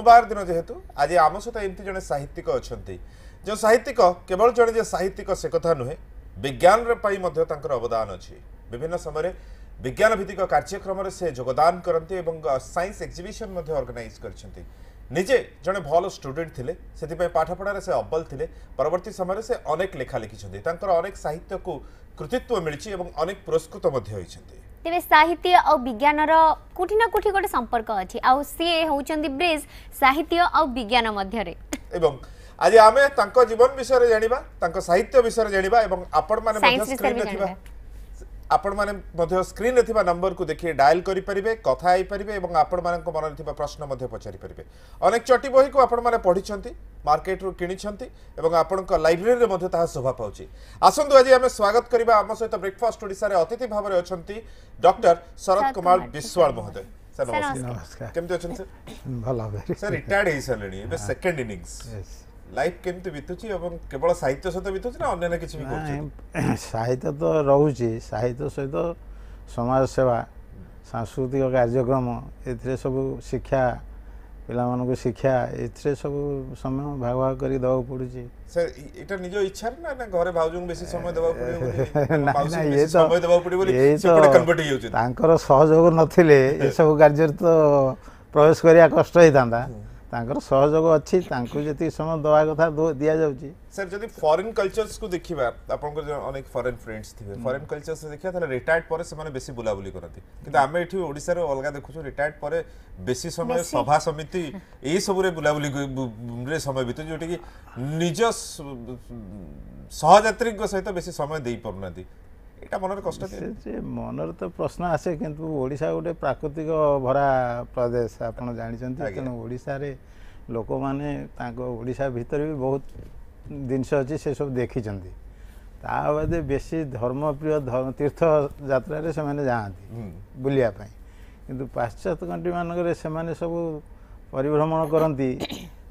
सोमवार दिन जेहेतु आज आम सहित एमती जो साहित्यिक अच्छा जो साहित्यिक केवल जन साहित्यिक से कथा नुहे विज्ञान अवदान अच्छी विभिन्न समय विज्ञान भित्तिक कार्यक्रम से योगदान करती सैंस एक्जिबिशन अर्गानाइज करजे जड़े भल स्टूडेंट थे से पाठपढ़ से अब्बल थे परवर्त समय से अनेक लेखा लिखिंटर अनेक साहित्य को कृतित्व मिली और अनेक पुरस्कृत होती ତେବେ ସାହିତ୍ୟ ଆଉ ବିଜ୍ଞାନର କୋଠି ନା କୋଠି ଗୋଟେ ସମ୍ପର୍କ ଅଛି ଆଉ ସିଏ ହେଉଛନ୍ତି ବ୍ରିଜ୍ ସାହିତ୍ୟ ଆଉ ବିଜ୍ଞାନ ମଧ୍ୟରେ ଏବଂ ଆଜି ଆମେ ତାଙ୍କ ଜୀବନ ବିଷୟରେ ଜାଣିବା ତାଙ୍କ ସାହିତ୍ୟ ବିଷୟରେ ଜାଣିବା ଏବଂ ଆପଣମାନେ ମଧ୍ୟ ଆପଣମାନେ ମଧ୍ୟ ସ୍କ୍ରିନ୍ରେ ଥିବା ନମ୍ବରକୁ ଦେଖି ଡାଏଲ୍ କରିପାରିବେ କଥା ହେଇପାରିବେ ଏବଂ ଆପଣମାନଙ୍କ ମନରେ ଥିବା ପ୍ରଶ୍ନ ମଧ୍ୟ ପଚାରିପାରିବେ ଅନେକ ଚଟି ବହିକୁ ଆପଣମାନେ ପଢ଼ିଛନ୍ତି ମାର୍କେଟରୁ କିଣିଛନ୍ତି ଏବଂ ଆପଣଙ୍କ ଲାଇବ୍ରେରୀରେ ମଧ୍ୟ ତାହା ଶୋଭା ପାଉଛି ଆସନ୍ତୁ ଆଜି ଆମେ ସ୍ୱାଗତ କରିବା ଆମ ସହିତ ବ୍ରେକଫାଷ୍ଟ ଓଡ଼ିଶାରେ ଅତିଥି ଭାବରେ ଅଛନ୍ତି ଡକ୍ଟର ଶରତ କୁମାର ବିଶ୍ୱାଳ ମହୋଦୟ ସାର୍ ନମସ୍କାର କେମିତି ଅଛନ୍ତି ସାର୍ ଭଲ ସାର୍ ରିଟାୟାର୍ଡ ହେଇସାରିଲେଣି ଏବେ ସେକେଣ୍ଡ ଇନିଂସ୍ ଲାଇଫ୍ କେମିତି ବିତୁଛି ଏବଂ କେବଳ ସାହିତ୍ୟ ସହିତ ବିତୁଛି ନା ଅନ୍ୟାନ୍ୟ କିଛି ବି ସାହିତ୍ୟ ତ ରହୁଛି ସାହିତ୍ୟ ସହିତ ସମାଜ ସେବା ସାଂସ୍କୃତିକ କାର୍ଯ୍ୟକ୍ରମ ଏଥିରେ ସବୁ ଶିକ୍ଷା ପିଲାମାନଙ୍କୁ ଶିକ୍ଷା ଏଥିରେ ସବୁ ସମୟ ଭାଗ ଭାଗ କରି ଦେବାକୁ ପଡ଼ୁଛି ନା ଘରେ ଭାଉଜଙ୍କୁ ବେଶୀ ସମୟ ଦେବାକୁ ତାଙ୍କର ସହଯୋଗ ନଥିଲେ ଏସବୁ କାର୍ଯ୍ୟରେ ତ ପ୍ରବେଶ କରିବା କଷ୍ଟ ହେଇଥାନ୍ତା ତାଙ୍କର ସହଯୋଗ ଅଛି ତାଙ୍କୁ ଯେତିକି ସମୟ ଦେବା କଥା ଦିଆଯାଉଛି ସାର୍ ଯଦି ଫରେନ୍ କଲଚର୍ସକୁ ଦେଖିବା ଆପଣଙ୍କର ଅନେକ ଫରେନ୍ ଫ୍ରେଣ୍ଡସ୍ ଥିବେ ଫରେନ୍ କଲଚର୍ସ ଦେଖିବା ତାହେଲେ ରିଟାୟାର୍ଡ ପରେ ସେମାନେ ବେଶୀ ବୁଲାବୁଲି କରନ୍ତି କିନ୍ତୁ ଆମେ ଏଠି ଓଡ଼ିଶାରେ ଅଲଗା ଦେଖୁଛୁ ରିଟାୟାର୍ଡ ପରେ ବେଶୀ ସମୟ ସଭା ସମିତି ଏଇସବୁରେ ବୁଲାବୁଲିରେ ସମୟ ବିତୁଛି ଯେଉଁଟାକି ନିଜ ସହଯାତ୍ରୀଙ୍କ ସହିତ ବେଶୀ ସମୟ ଦେଇପାରୁନାହାନ୍ତି मनर तो प्रश्न आसे कि गोटे प्राकृतिक भरा प्रदेश आप जानते तेनालीरें लोक मैंने ओडा भर भी बहुत जिनस अच्छे से सब देखी बाद बेस धर्मप्रिय तीर्थ जाने जाती बुलायापी कि पाश्चात कंट्री मानक सब परिभ्रमण करती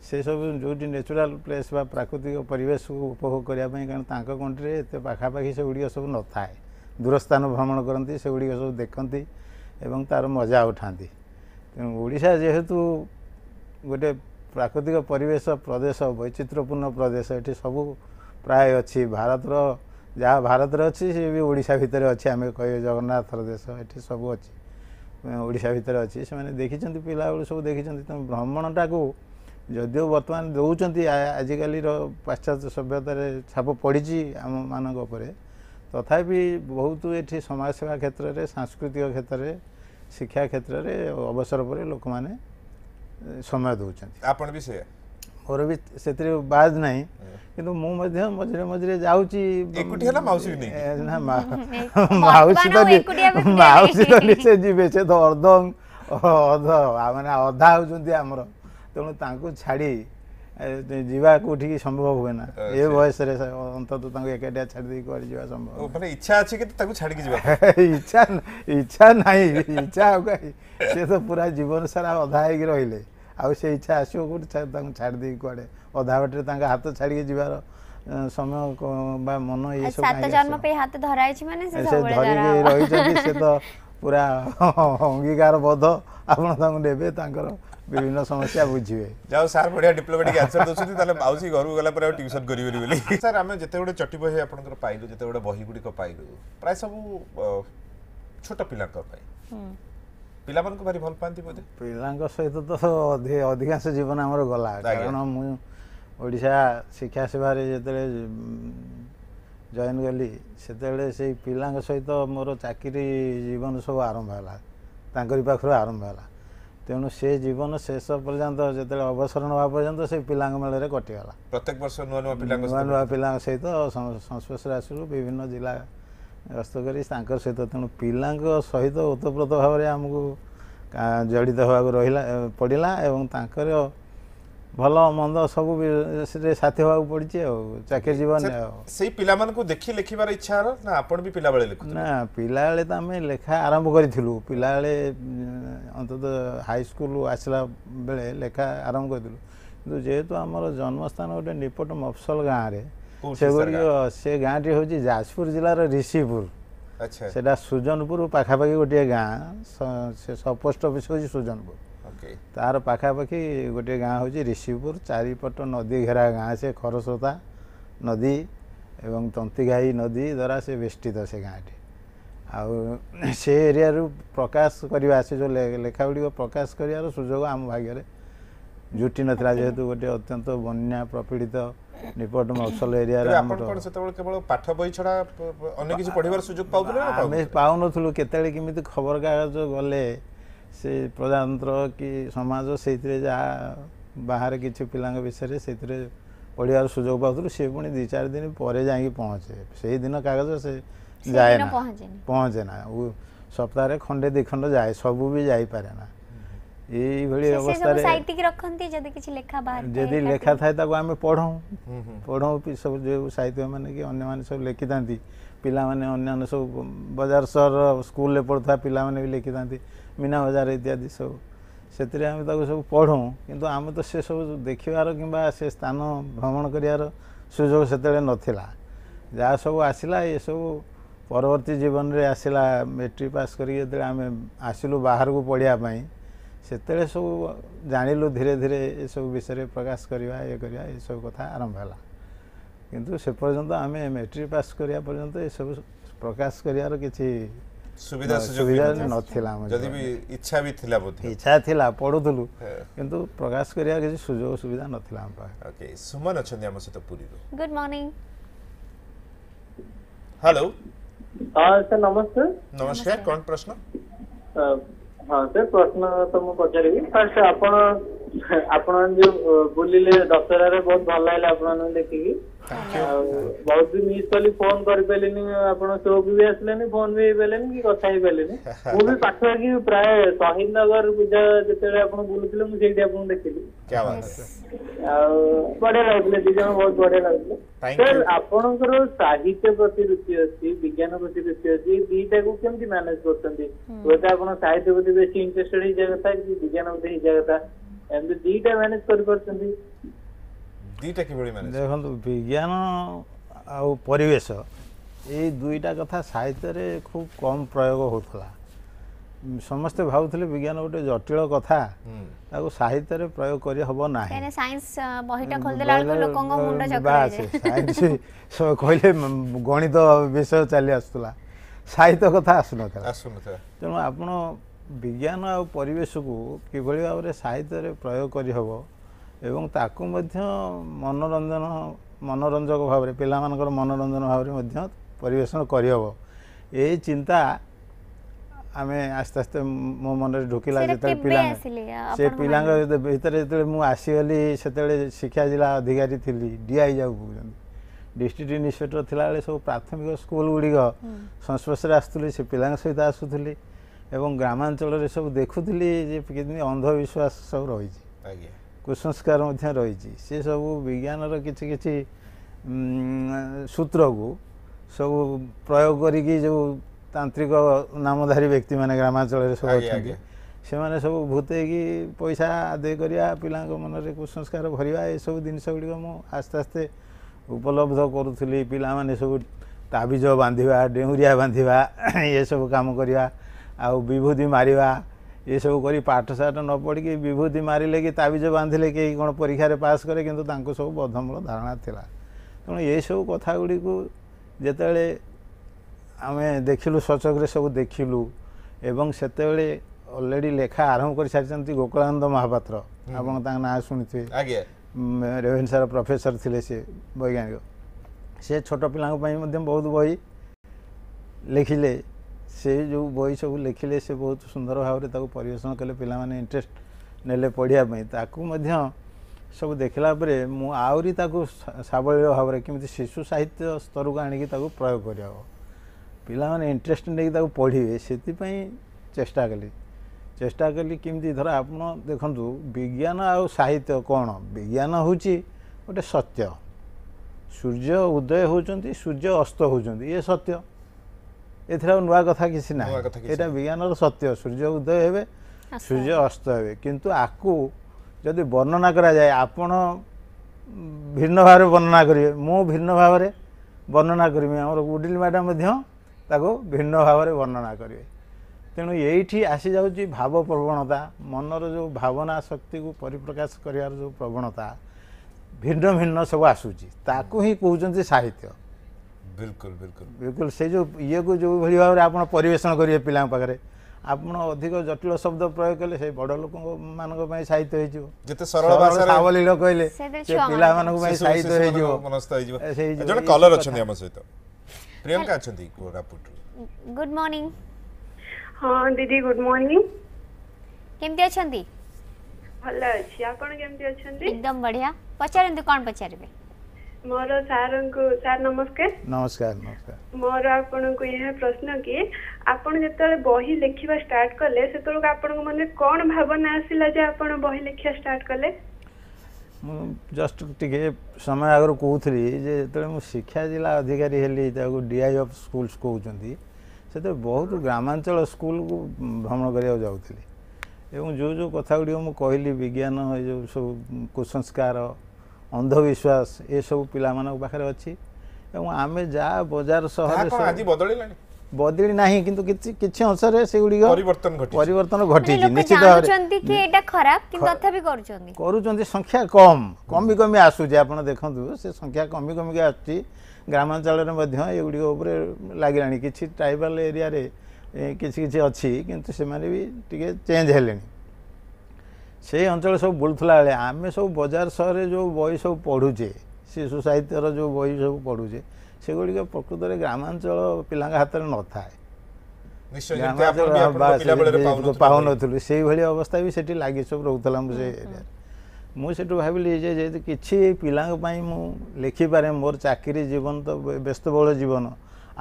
से सब जो नेचुराल प्लेस प्राकृतिक परेश कंट्री एत पखापाखी से गुड़िया सब न थाए ଦୂରସ୍ଥାନ ଭ୍ରମଣ କରନ୍ତି ସେଗୁଡ଼ିକ ସବୁ ଦେଖନ୍ତି ଏବଂ ତା'ର ମଜା ଉଠାନ୍ତି ତେଣୁ ଓଡ଼ିଶା ଯେହେତୁ ଗୋଟେ ପ୍ରାକୃତିକ ପରିବେଶ ପ୍ରଦେଶ ବୈଚିତ୍ର୍ୟପୂର୍ଣ୍ଣ ପ୍ରଦେଶ ଏଠି ସବୁ ପ୍ରାୟ ଅଛି ଭାରତର ଯାହା ଭାରତରେ ଅଛି ସେ ବି ଓଡ଼ିଶା ଭିତରେ ଅଛି ଆମେ କହିବେ ଜଗନ୍ନାଥର ଦେଶ ଏଠି ସବୁ ଅଛି ଓଡ଼ିଶା ଭିତରେ ଅଛି ସେମାନେ ଦେଖିଛନ୍ତି ପିଲାବେଳୁ ସବୁ ଦେଖିଛନ୍ତି ତେଣୁ ଭ୍ରମଣଟାକୁ ଯଦିଓ ବର୍ତ୍ତମାନ ଦେଉଛନ୍ତି ଆଜିକାଲିର ପାଶ୍ଚାତ୍ୟ ସଭ୍ୟତାରେ ଛାପ ପଡ଼ିଛି ଆମମାନଙ୍କ ଉପରେ ତଥାପି ବହୁତ ଏଠି ସମାଜସେବା କ୍ଷେତ୍ରରେ ସାଂସ୍କୃତିକ କ୍ଷେତ୍ରରେ ଶିକ୍ଷା କ୍ଷେତ୍ରରେ ଅବସର ପରେ ଲୋକମାନେ ସମୟ ଦେଉଛନ୍ତି ଆପଣ ବି ସେ ମୋର ବି ସେଥିରେ ବାଦ ନାହିଁ କିନ୍ତୁ ମୁଁ ମଧ୍ୟ ମଝିରେ ମଝିରେ ଯାଉଛି ମାଉସୀ ତ ମାଉସୀ ତ ନିଶ୍ଚେ ଯିବେ ସେ ତ ଅର୍ଦ୍ଧ ଅଧ ମାନେ ଅଧା ହେଉଛନ୍ତି ଆମର ତେଣୁ ତାଙ୍କୁ ଛାଡ଼ି ଯିବା କେଉଁଠିକି ସମ୍ଭବ ହୁଏ ନା ଏ ବୟସରେ ଅନ୍ତତଃ ତାଙ୍କୁ ଏକାଠିଆ ଛାଡ଼ି ଦେଇକି କୁଆଡ଼େ ଯିବା ସମ୍ଭବ ମାନେ ଇଚ୍ଛା ଅଛି କେତେ ତାକୁ ଛାଡ଼ିକି ଯିବା ଇଚ୍ଛା ଇଚ୍ଛା ନାହିଁ ଇଚ୍ଛା ଆଉ କାହିଁ ସେ ତ ପୁରା ଜୀବନ ସାରା ଅଧା ହେଇକି ରହିଲେ ଆଉ ସେ ଇଚ୍ଛା ଆସିବ କେଉଁଠି ତାଙ୍କୁ ଛାଡ଼ି ଦେଇକି କୁଆଡ଼େ ଅଧା ବାଟରେ ତାଙ୍କ ହାତ ଛାଡ଼ିକି ଯିବାର ସମୟ ବା ମନ ଏସବୁ ସେ ଧରିକି ରହିଛନ୍ତି ସେ ତ ପୁରା ଅଙ୍ଗୀକାର ବୋଧ ଆପଣ ତାଙ୍କୁ ନେବେ ତାଙ୍କର বিভিন্ন সমস্যা বুঝিবে যাও স্যার বড়িয়া ডিপ্লোমেটিক আনসার দৌছন্তি তাহলে মাউসী ঘরু গলা পরে টিউশন করিবেনি বলি স্যার আমি যেতে গুড়ে চটি বহি আপনাদের পাইলু যেতে গুড়ে বহি গুড়িক পাইলু প্রায় সব ছোট পিলাঙ্ক পাই ପିଲାମାନଙ୍କୁ ଭାରି ଭଲ ପାଆନ୍ତି ବୋଧେ ପିଲାଙ୍କ ସହିତ ତ ଅଧିକାଂଶ ଜୀବନ ଆମର ଗଲା କାରଣ ମୁଁ ଓଡ଼ିଶା ଶିକ୍ଷା ସେବାରେ ଯେତେବେଳେ ଜଏନ୍ କଲି ସେତେବେଳେ ସେଇ ପିଲାଙ୍କ ସହିତ ମୋର ଚାକିରି ଜୀବନ ସବୁ ଆରମ୍ଭ ହେଲା ତାଙ୍କରି ପାଖରୁ ଆରମ୍ଭ ହେଲା ତେଣୁ ସେ ଜୀବନ ଶେଷ ପର୍ଯ୍ୟନ୍ତ ଯେତେବେଳେ ଅବସର ନେବା ପର୍ଯ୍ୟନ୍ତ ସେ ପିଲାଙ୍କ ମେଳରେ କଟିଗଲା ପ୍ରତ୍ୟେକ ବର୍ଷ ନୂଆ ନୂଆ ପିଲାଙ୍କ ନୂଆ ନୂଆ ପିଲାଙ୍କ ସହିତ ସଂସ୍ପର୍ଶରେ ଆସିଲୁ ବିଭିନ୍ନ ଜିଲ୍ଲା ଗସ୍ତ କରି ତାଙ୍କ ସହିତ ତେଣୁ ପିଲାଙ୍କ ସହିତ ଓତପ୍ରୋତ ଭାବରେ ଆମକୁ ଜଡ଼ିତ ହେବାକୁ ରହିଲା ପଡ଼ିଲା ଏବଂ ତାଙ୍କର ଭଲ ମନ୍ଦ ସବୁ ସେଥିରେ ସାଥୀ ହେବାକୁ ପଡ଼ିଛି ଆଉ ଚାକିରି ଜୀବନ ଆଉ ସେଇ ପିଲାମାନଙ୍କୁ ଦେଖି ଲେଖିବାର ଇଚ୍ଛା ନା ଆପଣ ବି ପିଲାବେଳେ ଲେଖୁ ନା ପିଲାବେଳେ ତ ଆମେ ଲେଖା ଆରମ୍ଭ କରିଥିଲୁ ପିଲାବେଳେ ଅନ୍ତତଃ ହାଇସ୍କୁଲ ଆସିଲା ବେଳେ ଲେଖା ଆରମ୍ଭ କରିଥିଲୁ କିନ୍ତୁ ଯେହେତୁ ଆମର ଜନ୍ମସ୍ଥାନ ଗୋଟେ ନିପଟ ମଫସଲ ଗାଁରେ ସେଗୁଡ଼ିକ ସେ ଗାଁଟି ହେଉଛି ଯାଜପୁର ଜିଲ୍ଲାର ଋଷିପୁର ସେଇଟା ସୁଜନପୁର ପାଖାପାଖି ଗୋଟିଏ ଗାଁ ସେ ସପୋଷ୍ଟ ଅଫିସ୍ ହେଉଛି ସୁଜନପୁର ତାର ପାଖାପାଖି ଗୋଟିଏ ଗାଁ ହେଉଛି ରିଷିପୁର ଚାରିପଟ ନଦୀ ଘେରା ଗାଁ ସେ ଖରସ୍ରୋତା ନଦୀ ଏବଂ ତନ୍ତିଘାଇ ନଦୀ ଦ୍ୱାରା ସେ ବେଷ୍ଟିତ ସେ ଗାଁଟି ଆଉ ସେ ଏରିଆରୁ ପ୍ରକାଶ କରିବା ସେ ଯେଉଁ ଲେଖାଗୁଡ଼ିକ ପ୍ରକାଶ କରିବାର ସୁଯୋଗ ଆମ ଭାଗ୍ୟରେ ଜୁଟି ନଥିଲା ଯେହେତୁ ଗୋଟେ ଅତ୍ୟନ୍ତ ବନ୍ୟା ପ୍ରପୀଡ଼ିତ ନିକଟ ମଫସଲ ଏରିଆରେ ଆମର ସେତେବେଳେ କେବଳ ପାଠ ବହି ଛଡ଼ା ଅନ୍ୟ କିଛି ପଢ଼ିବାର ସୁଯୋଗ ପାଉଥିଲେ ଆମେ ପାଉନଥିଲୁ କେତେବେଳେ କେମିତି ଖବରକାଗଜ ଗଲେ से प्रजातंत्र कि समाज से जहाँ बाहर किसी पिला विषय से पढ़वार सुजोग पाथ्लू सी पुणी दि चार दिन पर जाचे से दिन कागज से जाए ना पहुँचे ना सप्ताह खंडे दि खंड जाए सब भी जापे ना लेखा था आम पढ़ऊ पढ़ऊ सब जो मैंने सब लिखि था पिला सब बजार सहर स्कूल पढ़ु पिला भी लिखि था ମୀନା ବଜାର ଇତ୍ୟାଦି ସବୁ ସେଥିରେ ଆମେ ତାକୁ ସବୁ ପଢ଼ୁଁ କିନ୍ତୁ ଆମେ ତ ସେସବୁ ଦେଖିବାର କିମ୍ବା ସେ ସ୍ଥାନ ଭ୍ରମଣ କରିବାର ସୁଯୋଗ ସେତେବେଳେ ନଥିଲା ଯାହା ସବୁ ଆସିଲା ଏସବୁ ପରବର୍ତ୍ତୀ ଜୀବନରେ ଆସିଲା ମେଟ୍ରିକ ପାସ୍ କରିକି ଯେତେବେଳେ ଆମେ ଆସିଲୁ ବାହାରକୁ ପଢ଼ିବା ପାଇଁ ସେତେବେଳେ ସବୁ ଜାଣିଲୁ ଧୀରେ ଧୀରେ ଏସବୁ ବିଷୟରେ ପ୍ରକାଶ କରିବା ଇଏ କରିବା ଏସବୁ କଥା ଆରମ୍ଭ ହେଲା କିନ୍ତୁ ସେ ପର୍ଯ୍ୟନ୍ତ ଆମେ ମେଟ୍ରିକ ପାସ୍ କରିବା ପର୍ଯ୍ୟନ୍ତ ଏସବୁ ପ୍ରକାଶ କରିବାର କିଛି ସୁବିଧା ସୁଯୋଗ ନଥିଲା ଯଦି ବି ଇଚ୍ଛା ବି ଥିଲା ବୋଧେ ଇଚ୍ଛା ଥିଲା ପଢ଼ୁଥିଲୁ କିନ୍ତୁ ପ୍ରକାଶ କରିବା କିଛି ସୁଯୋଗ ସୁବିଧା ନଥିଲା ଆମ ପାଖରେ ଓକେ ସୁମନ ଅଛନ୍ତି ଆମ ସହିତ ପୁରୀରୁ ଗୁଡ୍ ମର୍ଣ୍ଣିଂ ହ୍ୟାଲୋ ହଁ ସାର୍ ନମସ୍କାର ନମସ୍କାର କ'ଣ ପ୍ରଶ୍ନ ହଁ ସାର୍ ପ୍ରଶ୍ନ ତ ମୁଁ ପଚାରିବି ଫାର୍ଷ୍ଟ ଆପଣ ଆପଣ ଯୋଉ ବୁଲିଲେ ଦଶହରାରେ ବହୁତ ଭଲ ଲାଗିଲା ଆପଣମାନଙ୍କୁ ଦେଖିକି ଆଉ ବହୁତ ଦିନ ମିସ୍ କଲି ଫୋନ କରିପାରିଲିନି ଆପଣ ଶୋ କୁ ବି ଆସିଲେନି ଫୋନ ବି ହେଇପାରିଲେନି କି କଥା ହେଇପାରିଲେନି ମୁଁ ବି ପାଖାପାଖି ପ୍ରାୟ ଶହୀଦ ନଗର ପୂଜା ଯେତେବେଳେ ଆପଣ ବୁଲୁଥିଲେ ମୁଁ ସେଇଠି ଆପଣଙ୍କୁ ଦେଖିଲି ଆଉ ବଢିଆ ଲାଗୁଥିଲେ ଦି ଜଣ ବହୁତ ବଢିଆ ଲାଗୁଥିଲେ ସାର୍ ଆପଣଙ୍କର ସାହିତ୍ୟ ପ୍ରତି ରୁଚି ଅଛି ବିଜ୍ଞାନ ପ୍ରତି ରୁଚି ଅଛି ଦିଟାକୁ କେମିତି ମ୍ୟାନେଜ କରୁଛନ୍ତି ହୁଏତ ଆପଣ ସାହିତ୍ୟ ପ୍ରତି ବେଶୀ ଇଣ୍ଟରେଷ୍ଟେଡ ହେଇଯିବା କଥା କି ବିଜ୍ଞାନ ପ୍ରତି ହେଇଯିବା କଥା ଏମିତି ଦିଟା ମ୍ୟାନେଜ କରିପାରୁଛନ୍ତି ଦୁଇଟା କିଭଳି ମାନେ ଦେଖନ୍ତୁ ବିଜ୍ଞାନ ଆଉ ପରିବେଶ ଏଇ ଦୁଇଟା କଥା ସାହିତ୍ୟରେ ଖୁବ୍ କମ୍ ପ୍ରୟୋଗ ହେଉଥିଲା ସମସ୍ତେ ଭାବୁଥିଲେ ବିଜ୍ଞାନ ଗୋଟେ ଜଟିଳ କଥା ତାକୁ ସାହିତ୍ୟରେ ପ୍ରୟୋଗ କରି ହେବ ନାହିଁ କହିଲେ ଗଣିତ ବିଷୟ ଚାଲି ଆସୁଥିଲା ସାହିତ୍ୟ କଥା ଆସୁନଥିଲା ତେଣୁ ଆପଣ ବିଜ୍ଞାନ ଆଉ ପରିବେଶକୁ କିଭଳି ଭାବରେ ସାହିତ୍ୟରେ ପ୍ରୟୋଗ କରିହେବ ଏବଂ ତାକୁ ମଧ୍ୟ ମନୋରଞ୍ଜନ ମନୋରଞ୍ଜକ ଭାବରେ ପିଲାମାନଙ୍କର ମନୋରଞ୍ଜନ ଭାବରେ ମଧ୍ୟ ପରିବେଷଣ କରିହେବ ଏଇ ଚିନ୍ତା ଆମେ ଆସ୍ତେ ଆସ୍ତେ ମୋ ମନରେ ଢୁକିଲା ଯେତେବେଳେ ପିଲା ସେ ପିଲାଙ୍କ ଭିତରେ ଯେତେବେଳେ ମୁଁ ଆସିଗଲି ସେତେବେଳେ ଶିକ୍ଷା ଜିଲ୍ଲା ଅଧିକାରୀ ଥିଲି ଡିଆଇ ଯାଉ କହୁଛନ୍ତି ଡିଷ୍ଟ୍ରିକ୍ଟ ଇନ୍ସପେକ୍ଟର ଥିଲାବେଳେ ସବୁ ପ୍ରାଥମିକ ସ୍କୁଲ ଗୁଡ଼ିକ ସଂସ୍ପର୍ଶରେ ଆସୁଥିଲି ସେ ପିଲାଙ୍କ ସହିତ ଆସୁଥିଲି ଏବଂ ଗ୍ରାମାଞ୍ଚଳରେ ସବୁ ଦେଖୁଥିଲି ଯେ କେମିତି ଅନ୍ଧବିଶ୍ୱାସ ସବୁ ରହିଛି ଆଜ୍ଞା କୁସଂସ୍କାର ମଧ୍ୟ ରହିଛି ସେ ସବୁ ବିଜ୍ଞାନର କିଛି କିଛି ସୂତ୍ରକୁ ସବୁ ପ୍ରୟୋଗ କରିକି ଯେଉଁ ତାନ୍ତ୍ରିକ ନାମଧାରୀ ବ୍ୟକ୍ତିମାନେ ଗ୍ରାମାଞ୍ଚଳରେ ସବୁ ଅଛନ୍ତି ସେମାନେ ସବୁ ଭୁତେଇକି ପଇସା ଆଦାୟ କରିବା ପିଲାଙ୍କ ମନରେ କୁସଂସ୍କାର ଭରିବା ଏସବୁ ଜିନିଷ ଗୁଡ଼ିକ ମୁଁ ଆସ୍ତେ ଆସ୍ତେ ଉପଲବ୍ଧ କରୁଥିଲି ପିଲାମାନେ ସବୁ ତାବିଜ ବାନ୍ଧିବା ଡେଉଁରିଆ ବାନ୍ଧିବା ଏସବୁ କାମ କରିବା ଆଉ ବିଭୂତି ମାରିବା ଏସବୁ କରି ପାଠଶାଠ ନ ପଢ଼ିକି ବିଭୂତି ମାରିଲେ କି ତାବିଜ ବାନ୍ଧିଲେ କେହି କ'ଣ ପରୀକ୍ଷାରେ ପାସ୍ କରେ କିନ୍ତୁ ତାଙ୍କୁ ସବୁ ବଦ୍ଧମୂଳ ଧାରଣା ଥିଲା ତେଣୁ ଏସବୁ କଥାଗୁଡ଼ିକୁ ଯେତେବେଳେ ଆମେ ଦେଖିଲୁ ସଚକରେ ସବୁ ଦେଖିଲୁ ଏବଂ ସେତେବେଳେ ଅଲରେଡ଼ି ଲେଖା ଆରମ୍ଭ କରିସାରିଛନ୍ତି ଗୋକୁଳାନନ୍ଦ ମହାପାତ୍ର ଆପଣ ତାଙ୍କ ନାଁ ଶୁଣିଥିବେ ରେଭେନ୍ସାର ପ୍ରଫେସର ଥିଲେ ସେ ବୈଜ୍ଞାନିକ ସେ ଛୋଟ ପିଲାଙ୍କ ପାଇଁ ମଧ୍ୟ ବହୁତ ବହି ଲେଖିଲେ से जो बही सब लिखिले से बहुत सुंदर भाव में परेषण कले पाने इंटरेस्ट ने पढ़ापी सब देखला मुझे आवल भाव में कमी शिशु साहित्य स्तर को आने की प्रयोग कर पाने इंटरेस्ट नहीं पढ़े से चेष्टा कली चेष्टा कली कमी धर आप देखूँ विज्ञान आ साहित्य कौन विज्ञान हूँ गोटे सत्य सूर्य उदय हो सूर्य अस्त हो सत्य ଏଥିରେ ଆଉ ନୂଆ କଥା କିଛି ନାହିଁ ଏଇଟା ବିଜ୍ଞାନର ସତ୍ୟ ସୂର୍ଯ୍ୟ ଉଦୟ ହେବେ ସୂର୍ଯ୍ୟ ଅସ୍ତ ହେବେ କିନ୍ତୁ ଆକୁ ଯଦି ବର୍ଣ୍ଣନା କରାଯାଏ ଆପଣ ଭିନ୍ନ ଭାବରେ ବର୍ଣ୍ଣନା କରିବେ ମୁଁ ଭିନ୍ନ ଭାବରେ ବର୍ଣ୍ଣନା କରିବି ଆମର ଉଡ଼ିଲ ମ୍ୟାଡ଼ାମ୍ ମଧ୍ୟ ତାକୁ ଭିନ୍ନ ଭାବରେ ବର୍ଣ୍ଣନା କରିବେ ତେଣୁ ଏଇଠି ଆସିଯାଉଛି ଭାବ ପ୍ରବଣତା ମନର ଯେଉଁ ଭାବନା ଶକ୍ତିକୁ ପରିପ୍ରକାଶ କରିବାର ଯେଉଁ ପ୍ରବଣତା ଭିନ୍ନ ଭିନ୍ନ ସବୁ ଆସୁଛି ତାକୁ ହିଁ କହୁଛନ୍ତି ସାହିତ୍ୟ ବିଲକୁଲ ବିଲକୁଲ ବିଲକୁଲ ସେ ଯେଉଁ ଇଏକୁ ଯେଉଁ ଭଳି ଭାବରେ ଆପଣ ପରିବେଷଣ କରିବେ ପିଲାଙ୍କ ପାଖରେ ଆପଣ ଅଧିକ ଜଟିଳ ଶବ୍ଦ ପ୍ରୟୋଗ କଲେ ସେ ବଡ଼ ଲୋକମାନଙ୍କ ପାଇଁ ସାହିତ୍ୟ ହେଇଯିବ ଯେତେ ସରଳ ଭାଷାରେ ସାବଲୀଳ କହିଲେ ସେ ପିଲାମାନଙ୍କ ପାଇଁ ସାହିତ୍ୟ ହେଇଯିବ ମନସ୍ଥ ହେଇଯିବ ଜଣେ କଲର ଅଛନ୍ତି ଆମ ସହିତ ପ୍ରିୟଙ୍କା ଅଛନ୍ତି କୋରାପୁଟରୁ ଗୁଡ୍ ମର୍ଣ୍ଣିଂ ହଁ ଦିଦି ଗୁଡ୍ ମର୍ଣ୍ଣିଂ କେମିତି ଅଛନ୍ତି ଭଲ ଅଛି ଆପଣ କେମିତି ଅଛନ୍ତି ଏକଦମ ବଢିଆ ପଚାରନ୍ତୁ କ'ଣ ପଚାରିବେ मोर सार को सार नमस्कार नमस्कार मोर आपन को यह प्रश्न कि आपन जेतले बही लिखिबा स्टार्ट करले सेतल को आपन को भावना आसीला जे आपन बही लिखिया स्टार्ट करले जस्ट टिके समय अगर कहूथली जे शिक्षा जिला अधिकारी हेली ता को डीआई ऑफ स्कूल्स कहउचंदी से बहुत ग्रामांचल स्कूल को भ्रमण करी जो जो कथागढ़ मुझे कहली विज्ञान जो सब कुसंस्कार ଅନ୍ଧବିଶ୍ୱାସ ଏସବୁ ପିଲାମାନଙ୍କ ପାଖରେ ଅଛି ଏବଂ ଆମେ ଯାହା ବଜାର ସହରରେ ଆଜି ବଦଳିଲାଣି ବଦଳି ନାହିଁ କିନ୍ତୁ କିଛି କିଛି ଅଂଶରେ ସେଗୁଡ଼ିକ ପରିବର୍ତ୍ତନ ଘଟିଛି ନିଶ୍ଚିତ ଭାବରେ କରୁଛନ୍ତି ସଂଖ୍ୟା କମ୍ କମି କମି ଆସୁଛି ଆପଣ ଦେଖନ୍ତୁ ସେ ସଂଖ୍ୟା କମି କମିକି ଆସୁଛି ଗ୍ରାମାଞ୍ଚଳରେ ମଧ୍ୟ ଏଗୁଡ଼ିକ ଉପରେ ଲାଗିଲାଣି କିଛି ଟ୍ରାଇବାଲ ଏରିଆରେ କିଛି କିଛି ଅଛି କିନ୍ତୁ ସେମାନେ ବି ଟିକେ ଚେଞ୍ଜ ହେଲେଣି সেই অঞ্চলে সব ବୁଲୁଥିଲା ବେଳେ ଆମେ ସବୁ ବଜାର ସହରରେ ଯେଉଁ ବହି ସବୁ ପଢ଼ୁଛେ ଶିଶୁ ସାହିତ୍ୟର ଯେଉଁ ବହି ସବୁ ପଢ଼ୁଛେ ସେଗୁଡ଼ିକ ପ୍ରକୃତରେ ଗ୍ରାମାଞ୍ଚଳ ପିଲାଙ୍କ ହାତରେ ନଥାଏ ଗ୍ରାମାଞ୍ଚଳ ପାଉନଥିଲୁ ସେଇଭଳି ଅବସ୍ଥା ବି ସେଠି ଲାଗି ସବୁ ରହୁଥିଲା ମୁଁ ସେ ଏରିଆରେ ମୁଁ ସେଠୁ ଭାବିଲି ଯେ ଯେହେତୁ କିଛି ପିଲାଙ୍କ ପାଇଁ ମୁଁ ଲେଖିପାରେ ମୋର ଚାକିରି ଜୀବନ ତ ବ୍ୟସ୍ତବହୁଳ ଜୀବନ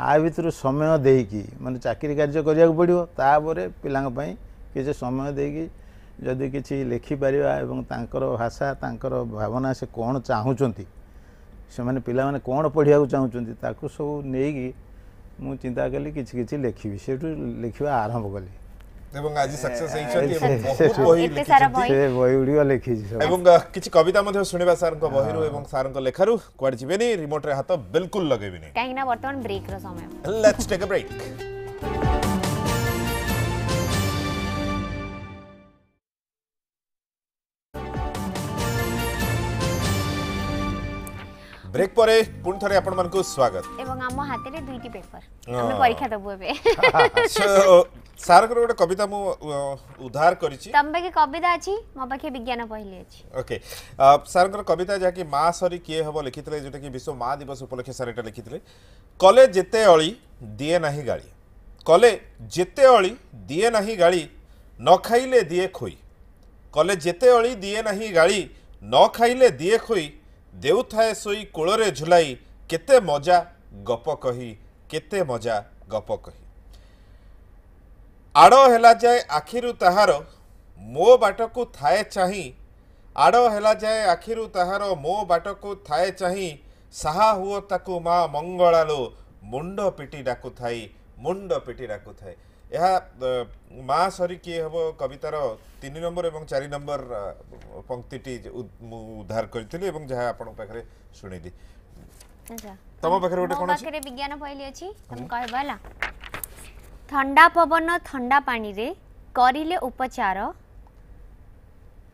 ଆ ଭିତରୁ ସମୟ ଦେଇକି ମାନେ ଚାକିରି କାର୍ଯ୍ୟ କରିବାକୁ ପଡ଼ିବ ତାପରେ ପିଲାଙ୍କ ପାଇଁ କିଛି ସମୟ ଦେଇକି ଯଦି କିଛି ଲେଖିପାରିବା ଏବଂ ତାଙ୍କର ଭାଷା ତାଙ୍କର ଭାବନା ସେ କ'ଣ ଚାହୁଁଛନ୍ତି ସେମାନେ ପିଲାମାନେ କ'ଣ ପଢ଼ିବାକୁ ଚାହୁଁଛନ୍ତି ତାକୁ ସବୁ ନେଇକି ମୁଁ ଚିନ୍ତା କଲି କିଛି କିଛି ଲେଖିବି ସେଠୁ ଲେଖିବା ଆରମ୍ଭ କଲି এবং আজি সাকসেস হইছন্তি এবং বহুত বই লিখিছন্তি সে বই উড়িও লিখিছি এবং কিছু কবিতা মধ্যে শুনিবা স্যারଙ୍କ বহিরু এবং স্যারଙ୍କ লেখারু কুয়াড় যিবেনি রিমোট রে হাত বিলকুল বর্তমান ব্রেক র সময় let's take a break break পরে পুনি থরে আপনাদের স্বাগত এবং আম হাতে দুইটি পেপার আমি পরীক্ষা দেবু এবে ସାରଙ୍କର ଗୋଟେ କବିତା ମୁଁ ଉଦ୍ଧାର କରିଛି ତମ ପାଖେ କବିତା ଅଛି ମୋ ପାଖେ ବିଜ୍ଞାନ ବହିଲି ଅଛି ଓକେ ସାରଙ୍କର କବିତା ଯାହାକି ମା ସରି କିଏ ହେବ ଲେଖିଥିଲେ ଯେଉଁଟାକି ବିଶ୍ୱ ମା ଦିବସ ଉପଲକ୍ଷେ ସାର୍ ଏଇଟା ଲେଖିଥିଲେ କଲେ ଯେତେ ଅଳି ଦିଏ ନାହିଁ ଗାଳି କଲେ ଯେତେ ଅଳି ଦିଏ ନାହିଁ ଗାଳି ନ ଖାଇଲେ ଦିଏ ଖୋଇ କଲେ ଯେତେ ଅଳି ଦିଏ ନାହିଁ ଗାଳି ନ ଖାଇଲେ ଦିଏ ଖୋଇ ଦେଉଥାଏ ଶୋଇ କୋଳରେ ଝୁଲାଇ କେତେ ମଜା ଗପ କହି କେତେ ମଜା ଗପ କହି ଆଡ଼ ହେଲା ଯାଏ ଆଖିରୁ ତାହାର ମୋ ବାଟକୁ ଥାଏ ଚାହିଁ ଆଡ଼ ହେଲା ଯାଏ ଆଖିରୁ ତାହାର ମୋ ବାଟକୁ ଥାଏ ଚାହିଁ ସାହା ହୁଅ ତାକୁ ମା ମଙ୍ଗଳାଳୁ ମୁଣ୍ଡ ପିଟି ଡାକୁଥାଇ ମୁଣ୍ଡ ପିଟି ଡାକୁଥାଏ ଏହା ମା ସରି କିଏ ହେବ କବିତାର ତିନି ନମ୍ବର ଏବଂ ଚାରି ନମ୍ବର ପଙ୍କ୍ତିଟି ମୁଁ ଉଦ୍ଧାର କରିଥିଲି ଏବଂ ଯାହା ଆପଣଙ୍କ ପାଖରେ ଶୁଣିଲି ତମ ପାଖରେ ଗୋଟେ କ'ଣ ପାଖରେ ବିଜ୍ଞାନ ଫଇଲି ଅଛି କହିବ ହେଲା ଥଣ୍ଡା ପବନ ଥଣ୍ଡା ପାଣିରେ କରିଲେ ଉପଚାର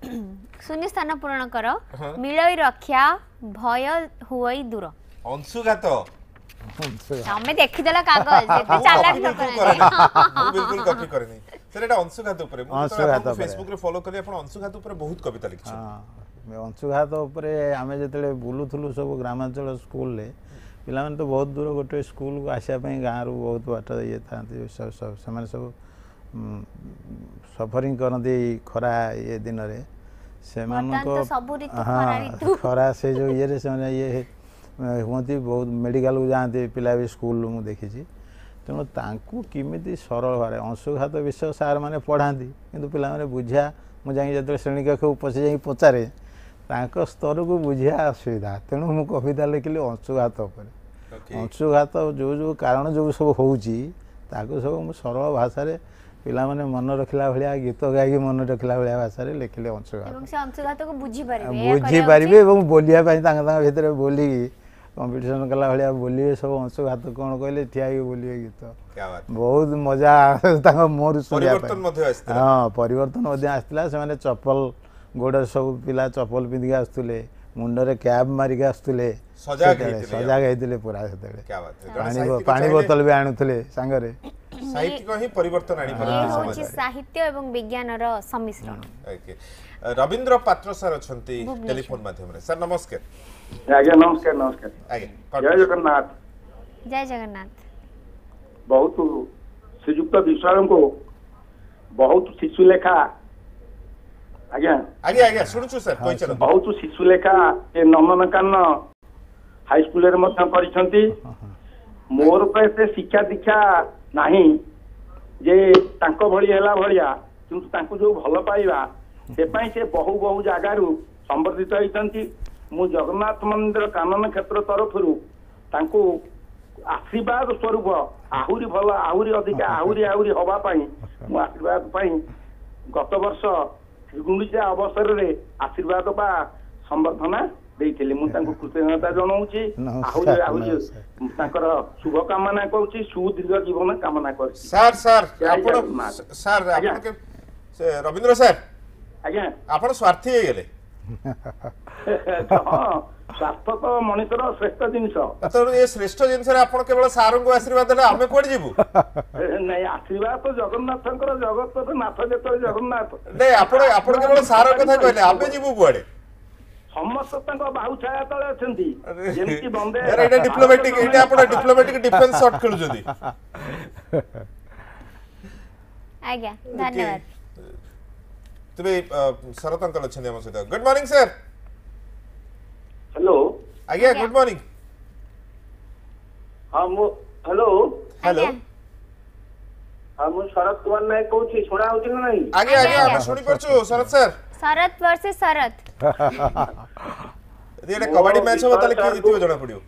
ଶୂନ୍ୟ ସ୍ଥାନ ପୂରଣ କର ମିଳଇ ତମେ ଦେଖିଦେଲ କାଗଜଘାତ ଉପରେ ବହୁତ କବିତା ଲେଖିଛନ୍ତି ଅଂଶୁଘାତ ଉପରେ ଆମେ ଯେତେବେଳେ ବୁଲୁଥିଲୁ ସବୁ ଗ୍ରାମାଞ୍ଚଳ ସ୍କୁଲରେ ପିଲାମାନେ ତ ବହୁତ ଦୂର ଗୋଟେ ସ୍କୁଲକୁ ଆସିବା ପାଇଁ ଗାଁରୁ ବହୁତ ବାଟ ଇଏ ଥାନ୍ତି ସେମାନେ ସବୁ ସଫରିଂ କରନ୍ତି ଖରା ଇଏ ଦିନରେ ସେମାନଙ୍କ ହଁ ଖରା ସେ ଯେଉଁ ଇଏରେ ସେମାନେ ଇଏ ହୁଅନ୍ତି ବହୁତ ମେଡ଼ିକାଲକୁ ଯାଆନ୍ତି ପିଲା ବି ସ୍କୁଲ ମୁଁ ଦେଖିଛି ତେଣୁ ତାଙ୍କୁ କେମିତି ସରଳ ଭାବରେ ଅଂଶୁଘାତ ବିଷୟ ସାର୍ମାନେ ପଢ଼ାନ୍ତି କିନ୍ତୁ ପିଲାମାନେ ବୁଝିବା ମୁଁ ଯାଇକି ଯେତେବେଳେ ଶ୍ରେଣୀକକ୍ଷକୁ ପଶି ଯାଇକି ପଚାରେ ତାଙ୍କ ସ୍ତରକୁ ବୁଝିବା ଅସୁବିଧା ତେଣୁ ମୁଁ କବିତା ଲେଖିଲି ଅଂଶୁଘାତ ଉପରେ ଅଂଶୁଘାତ ଯେଉଁ ଯେଉଁ କାରଣ ଯେଉଁ ସବୁ ହେଉଛି ତାକୁ ସବୁ ମୁଁ ସରଳ ଭାଷାରେ ପିଲାମାନେ ମନେ ରଖିଲା ଭଳିଆ ଗୀତ ଗାଇକି ମନେ ରଖିଲା ଭଳିଆ ଭାଷାରେ ଲେଖିଲେ ଅଂଶୁଘାତ ବୁଝିପାରିବେ ଏବଂ ବୋଲିବା ପାଇଁ ତାଙ୍କ ତାଙ୍କ ଭିତରେ ବୋଲିକି କମ୍ପିଟିସନ୍ କଲା ଭଳିଆ ବୋଲିବେ ସବୁ ଅଂଶଘାତ କ'ଣ କହିଲେ ଠିଆ ହେଇକି ବୋଲିବେ ଗୀତ ବହୁତ ମଜା ତାଙ୍କ ମୁହଁରୁ ଶୁଣିବା ପାଇଁ ହଁ ପରିବର୍ତ୍ତନ ମଧ୍ୟ ଆସିଥିଲା ସେମାନେ ଚପଲ ଗୋଡ଼ରେ ସବୁ ପିଲା ଚପଲ ପିନ୍ଧିକି ଆସୁଥିଲେ ମୁଣ୍ଡରେ କ୍ୟାବ୍ ମାରିକି ଆସୁଥିଲେ ସଜାଗ ହେଇଥିଲେ ପୁରା ସେତେବେଳେ ପାଣି ବୋତଲ ବି ଆଣୁଥିଲେ ସାଙ୍ଗରେ ସାହିତ୍ୟ ଏବଂ ବିଜ୍ଞାନର ସମିଶ୍ରଣ ରବୀନ୍ଦ୍ର ପାତ୍ର ସାର ଅଛନ୍ତି ଟେଲିଫୋନ୍ ମାଧ୍ୟମରେ ସାର ନମସ୍କାର ଆଜ୍ଞା ନମସ୍କାର ନମସ୍କାର ଜୟ ଜଗନ୍ନାଥ ଜୟ ଜଗନ୍ନାଥ ବହୁତ ଶ୍ରୀଯୁକ୍ତ ବିଶ୍ୱାଳଙ୍କୁ ବହୁତ ଶିଶୁଲେଖା ଆଜ୍ଞା ଆଜ୍ଞା ଆଜ୍ଞା ଶୁଣୁଛୁ ସାର୍ କହିଛନ୍ତି ବହୁତ ଶିଶୁଲେଖା ଏ ନନ୍ଦନକାନନ ହାଇସ୍କୁଲରେ ମଧ୍ୟ କରିଛନ୍ତି ମୋର ତ ଏତେ ଶିକ୍ଷା ଦୀକ୍ଷା ନାହିଁ ଯେ ତାଙ୍କ ଭଳି ହେଲା ଭଳିଆ କିନ୍ତୁ ତାଙ୍କୁ ଯୋଉ ଭଲ ପାଇବା ସେ ପାଇଁ ସେ ବହୁ ବହୁ ଜାଗାରୁ ସମ୍ବର୍ଦ୍ଧିତ ହେଇଛନ୍ତି ମୁଁ ଜଗନ୍ନାଥ ମନ୍ଦିର କାନନ କ୍ଷେତ୍ର ତରଫରୁ ତାଙ୍କୁ ଆଶୀର୍ବାଦ ସ୍ୱରୂପ ଆହୁରି ଭଲ ଆହୁରି ଅଧିକା ଆହୁରି ଆହୁରି ହବା ପାଇଁ ମୁଁ ଆଶୀର୍ବାଦ ପାଇଁ ଗତ ବର୍ଷ ଶ୍ରୀଗୁଣ୍ଡିଚା ଅବସରରେ ଆଶୀର୍ବାଦ ବା ସମ୍ବର୍ଦ୍ଧନା ଦେଇଥିଲି ମୁଁ ତାଙ୍କୁ କୃତଜ୍ଞତା ଜଣାଉଛି ଆହୁରି ଆହୁରି ତାଙ୍କର ଶୁଭକାମନା କରୁଛି ସୁଦୀର୍ଘ ଜୀବନ କାମନା କରୁଛି sir sir sir Rabindra sir ଆଜ୍ଞା ଆପଣ ସ୍ୱାର୍ଥୀ ହେଇଗଲେ ସ୍ୱାସ୍ଥ୍ୟ ତ ମଣିଷର ଶ୍ରେଷ୍ଠ ଜିନିଷ ତେଣୁ ଏ ଶ୍ରେଷ୍ଠ ଜିନିଷରେ ଆପଣ କେବଳ ସାରଙ୍କୁ ଆଶୀର୍ବାଦ ଦେଲେ ଆମେ କୁଆଡେ ଯିବୁ ନାଇଁ ଆଶୀର୍ବାଦ ତ ଜଗନ୍ନାଥଙ୍କର ଜଗତ ନାଥ ଯେତେବେଳେ ଜଗନ୍ନାଥ ନାଇଁ ଆପଣ ଆପଣ କେବଳ ସାର କଥା କହିଲେ ଆମେ ଯିବୁ କୁଆଡେ ସମସ୍ତେ ତାଙ୍କ ବାହୁ ଛାୟା ତଳେ ଅଛନ୍ତି ଯେମିତି ବମ୍ବେ ଏଇଟା ଡିପ୍ଲୋମାଟିକ ଏଇଟା ଆପଣ ଡିପ୍ଲୋମାଟିକ ଡିଫେନ୍ସ ସଟ୍ ଖେଳୁଛନ୍ତି ଆଜ୍ଞା ଧନ୍ୟବାଦ ତେବେ ଶରତ ଅଙ୍କଲ ଅଛନ୍ତି ଆମ ସହିତ ଗୁଡ୍ ମର୍ଣ୍ଣିଂ ସାର୍ ହ୍ୟାଲୋ ଆଜ୍ଞା ଗୁଡ୍ ମର୍ଣ୍ଣିଂ ହଁ ମୁଁ ହ୍ୟାଲୋ ହ୍ୟାଲୋ ହଁ ମୁଁ ଶରତ କୁମାର ନାୟକ କହୁଛି ଶୁଣା ହଉଛି ନା ନାହିଁ ଆଜ୍ଞା ଆଜ୍ଞା ଆମେ ଶୁଣି ପାରୁଛୁ ଶରତ ସାର୍ ଶରତ ଭର୍ସେସ୍ ଶରତ ଯଦି ଗୋଟେ କବାଡି ମ୍ୟାଚ୍ ହବ ତାହେଲେ କିଏ ଜିତିବ ଜଣା ପଡିବ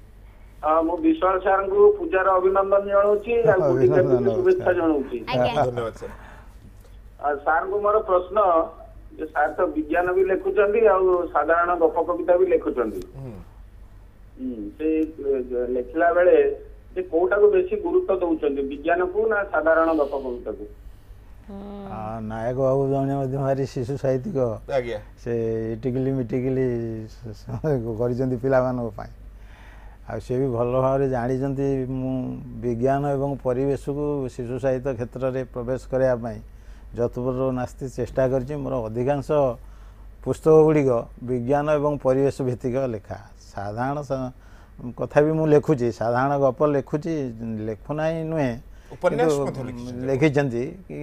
ମୁଁ ବିଶାଳ ସାର୍ଙ୍କୁ ପୂଜାର ଅଭିନନ୍ଦନ ଜଣାଉଛି ଆଉ ଗୁଡିକା ଶୁଭେଚ୍ଛା ଜଣାଉଛି ଧନ୍ୟବାଦ ସାର୍ ସାର୍ଙ୍କୁ ମୋର ପ୍ରଶ୍ନ ସାର୍ ତ ବିଜ୍ଞାନ ବି ଲେଖୁଛନ୍ତି ଆଉ ସାଧାରଣ ଗପ କବିତା ବି ଲେଖୁଛନ୍ତି ସେ ଲେଖିଲା ବେଳେ ସେ କୋଉଟାକୁ ବେଶୀ ଗୁରୁତ୍ୱ ଦଉଛନ୍ତି ବିଜ୍ଞାନକୁ ନା ସାଧାରଣ ଗପ କବିତାକୁ ନାୟକ ବାବୁ ଜଣେ ମଧ୍ୟ ଭାରି ଶିଶୁ ସାହିତ୍ୟିକ ସେ ଇଟିକିଲି ମିଟିକିଲି କରିଛନ୍ତି ପିଲାମାନଙ୍କ ପାଇଁ ଆଉ ସେ ବି ଭଲ ଭାବରେ ଜାଣିଛନ୍ତି ମୁଁ ବିଜ୍ଞାନ ଏବଂ ପରିବେଶକୁ ଶିଶୁ ସାହିତ୍ୟ କ୍ଷେତ୍ରରେ ପ୍ରବେଶ କରିବା ପାଇଁ ଯତ୍ପର ନାସ୍ତି ଚେଷ୍ଟା କରିଛି ମୋର ଅଧିକାଂଶ ପୁସ୍ତକ ଗୁଡ଼ିକ ବିଜ୍ଞାନ ଏବଂ ପରିବେଶ ଭିତ୍ତିକ ଲେଖା ସାଧାରଣ କଥା ବି ମୁଁ ଲେଖୁଛି ସାଧାରଣ ଗପ ଲେଖୁଛି ଲେଖୁନାହିଁ ନୁହେଁ କିନ୍ତୁ ଲେଖିଛନ୍ତି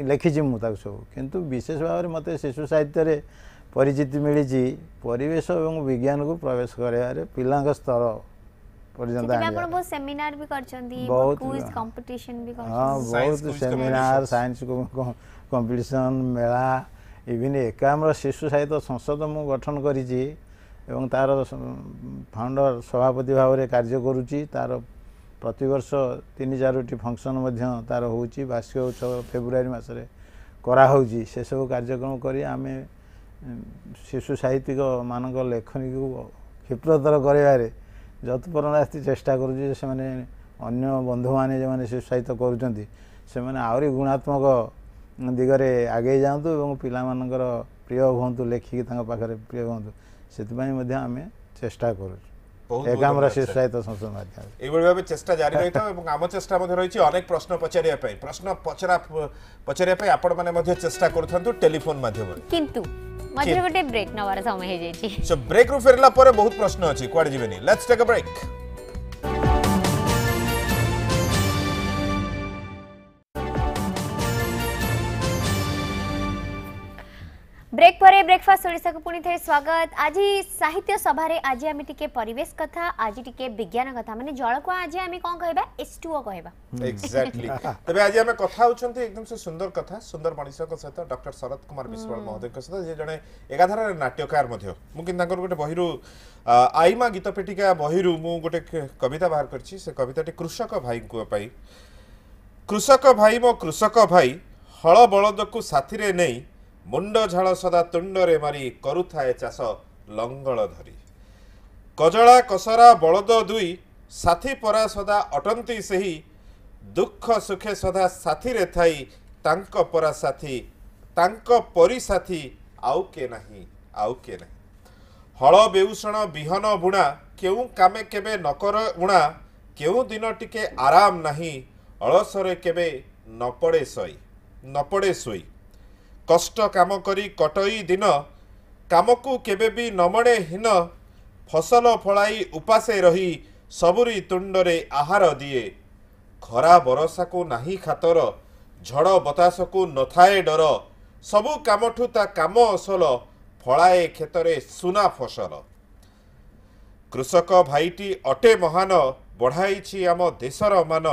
ଲେଖିଛି ମୁଁ ତାକୁ ସବୁ କିନ୍ତୁ ବିଶେଷ ଭାବରେ ମୋତେ ଶିଶୁ ସାହିତ୍ୟରେ ପରିଚିତି ମିଳିଛି ପରିବେଶ ଏବଂ ବିଜ୍ଞାନକୁ ପ୍ରବେଶ କରିବାରେ ପିଲାଙ୍କ ସ୍ତର ପର୍ଯ୍ୟନ୍ତ ହଁ ବହୁତ ସେମିନାର ସାଇନ୍ସ କମ୍ପିଟିସନ୍ ମେଳା ଇଭିନ୍ ଏକାମ୍ର ଶିଶୁ ସାହିତ୍ୟ ସଂସଦ ମୁଁ ଗଠନ କରିଛି ଏବଂ ତା'ର ଫାଉଣ୍ଡର ସଭାପତି ଭାବରେ କାର୍ଯ୍ୟ କରୁଛି ତା'ର ପ୍ରତିବର୍ଷ ତିନି ଚାରୋଟି ଫଙ୍କସନ୍ ମଧ୍ୟ ତା'ର ହେଉଛି ବାର୍ଷିକ ଉତ୍ସବ ଫେବୃଆରୀ ମାସରେ କରାହେଉଛି ସେସବୁ କାର୍ଯ୍ୟକ୍ରମ କରି ଆମେ ଶିଶୁ ସାହିତ୍ୟିକମାନଙ୍କ ଲେଖନୀକୁ କ୍ଷୀପ୍ରତର କରିବାରେ ଯତ୍ପରଣା ଆସି ଚେଷ୍ଟା କରୁଛି ଯେ ସେମାନେ ଅନ୍ୟ ବନ୍ଧୁମାନେ ଯେଉଁମାନେ ଶିଶୁ ସାହିତ୍ୟ କରୁଛନ୍ତି ସେମାନେ ଆହୁରି ଗୁଣାତ୍ମକ ଦିଗରେ ଆଗେଇ ଯାଆନ୍ତୁ ଏବଂ ପିଲାମାନଙ୍କର ପ୍ରିୟ ହୁଅନ୍ତୁ ଲେଖିକି ତାଙ୍କ ପାଖରେ ପ୍ରିୟ ହୁଅନ୍ତୁ ସେଥିପାଇଁ ମଧ୍ୟ ଆମେ ଚେଷ୍ଟା କରୁଛୁ ଏକାମ୍ର ଶୀର୍ଷାୟିତ ସଂସଦ ମାଧ୍ୟମରେ ଏଇଭଳି ଭାବେ ଚେଷ୍ଟା ଜାରି ରହିଥାଉ ଏବଂ ଆମ ଚେଷ୍ଟା ମଧ୍ୟ ରହିଛି ଅନେକ ପ୍ରଶ୍ନ ପଚାରିବା ପାଇଁ ପ୍ରଶ୍ନ ପଚରା ପଚାରିବା ପାଇଁ ଆପଣମାନେ ମଧ୍ୟ ଚେଷ୍ଟା କରୁଥାନ୍ତୁ ଟେଲିଫୋନ ମାଧ୍ୟମରେ କିନ୍ତୁ ମଝିରେ ଗୋଟେ ବ୍ରେକ୍ ନେବାର ସମୟ ହେଇଯାଇଛି ସୋ ବ୍ରେକ୍ରୁ ଫେରିଲା ପରେ ବହୁତ ପ୍ରଶ୍ନ ଅଛି କୁଆଡ଼େ ଯିବେନି ଲେଟ୍ସ ଟେକ୍ ବ୍ରେକ୍ ବ୍ରେକ୍ ପରେ ବ୍ରେକଫାଷ୍ଟ ଓଡ଼ିଶାକୁ ପୁଣି ଥରେ ସ୍ୱାଗତ ଆଜି ସାହିତ୍ୟ ସଭାରେ ଆଜି ଆମେ ଟିକେ ପରିବେଶ କଥା ଆଜି ଟିକେ ବିଜ୍ଞାନ କଥା ମାନେ ଜଳକୁ ଆଜି ଆମେ କ'ଣ କହିବା ଏଚ୍2ଓ କହିବା ଏକ୍ସାକ୍ଟଲି ତେବେ ଆଜି ଆମେ କଥା ହେଉଛନ୍ତି ଏକଦମ ସେ ସୁନ୍ଦର କଥା ସୁନ୍ଦର ମଣିଷଙ୍କ ସହିତ ଡକ୍ଟର ଶରତ କୁମାର ବିଶ୍ୱାଳ ମହୋଦୟଙ୍କ ସହିତ ଯିଏ ଜଣେ ଏକାଧାରରେ ନାଟ୍ୟକାର ମଧ୍ୟ ମୁଁ କିନ୍ତୁ ତାଙ୍କର ଗୋଟେ ବହିରୁ ଆଇମା ଗୀତ ପେଟିକା ବହିରୁ ମୁଁ ଗୋଟେ କବିତା ବାହାର କରିଛି ସେ କବିତାଟି କୃଷକ ଭାଇଙ୍କ ପାଇଁ କୃଷକ ଭାଇ ମୋ କୃଷକ ଭାଇ ହଳ ବଳଦକୁ ସାଥିରେ ନେଇ ମୁଣ୍ଡ ଝାଳ ସଦା ତୁଣ୍ଡରେ ମାରି କରୁଥାଏ ଚାଷ ଲଙ୍ଗଳ ଧରି କଜଳା କସରା ବଳଦ ଦୁଇ ସାଥୀ ପରା ସଦା ଅଟନ୍ତି ସେହି ଦୁଃଖ ସୁଖେ ସଦା ସାଥିରେ ଥାଇ ତାଙ୍କ ପରା ସାଥୀ ତାଙ୍କ ପରି ସାଥୀ ଆଉ କେ ନାହିଁ ଆଉ କେ ନାହିଁ ହଳ ବେଉଷଣ ବିହନ ବୁଣା କେଉଁ କାମେ କେବେ ନକର ଉଣା କେଉଁ ଦିନ ଟିକେ ଆରାମ ନାହିଁ ଅଳସରେ କେବେ ନ ପଡ଼େ ଶୋଇ ନ ପଡ଼େ ଶୋଇ କଷ୍ଟ କାମ କରି କଟଇ ଦିନ କାମକୁ କେବେ ବି ନମଣେ ହୀନ ଫସଲ ଫଳାଇ ଉପାସେ ରହି ସବୁରି ତୁଣ୍ଡରେ ଆହାର ଦିଏ ଖରା ବରଷାକୁ ନାହିଁ ଖାତର ଝଡ଼ ବତାସକୁ ନଥାଏ ଡର ସବୁ କାମଠୁ ତା କାମ ଅସଲ ଫଳାଏ କ୍ଷେତରେ ସୁନା ଫସଲ କୃଷକ ଭାଇଟି ଅଟେ ମହାନ ବଢ଼ାଇଛି ଆମ ଦେଶର ମାନ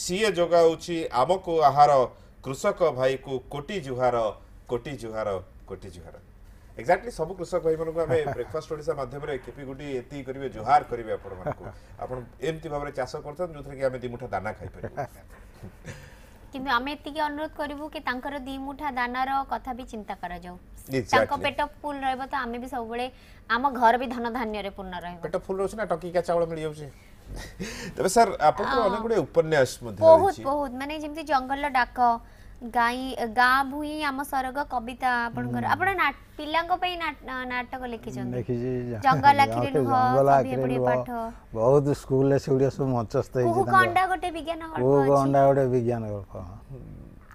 ସିଏ ଯୋଗାଉଛି ଆମକୁ ଆହାର କୃଷକ ଭାଇକୁ କୋଟି ଜୁହାର কোটি জুহার কোটি জুহার এক্সাক্টলি সব কৃষক ভাই মানুষ আমি ব্রেকফাস্ট ওড়িশা মাধ্যমে কেপি গুটি এতি করবে জুহার করবে আপনার আপনার এমতি ভাবে চাষ করছেন যে আমি দুই মুঠা দানা খাই কিন্তু আমি এতিকি অনুরোধ করবু কি তাঙ্কর মুঠা দানার কথা বি চিন্তা করা যাও তাঙ্ক পেট ফুল রহব তো আমি বি সববেলে আম ঘর বি ধন ধান্যরে পূর্ণ রহব পেট ফুল রহুছি না টকিকা চাউল মিলি যাউছি তবে স্যার আপনার অনেক গুড়ে উপন্যাস মধ্যে বহুত বহুত মানে যেমতি জঙ্গল ডাক ଗାଇ ଗାଁ ଭୂଇଁ ଆମ ସରଗ କବିତା ଆପଣଙ୍କର ଆପଣ ପିଲାଙ୍କ ପାଇଁ ନାଟକ ଲେଖିଛନ୍ତି ଲେଖିଛି ଜଙ୍ଗଲ ଆଖିରେ ଲୁହ ପାଠ ବହୁତ ସ୍କୁଲରେ ସେଗୁଡିକ ସବୁ ମଞ୍ଚସ୍ଥ ହେଇଛି ଗଣ୍ଡା ଗୋଟେ ବିଜ୍ଞାନ ଗଳ୍ପ କୋଉ ଗଣ୍ଡା ଗୋଟେ ବିଜ୍ଞାନ ଗଳ୍ପ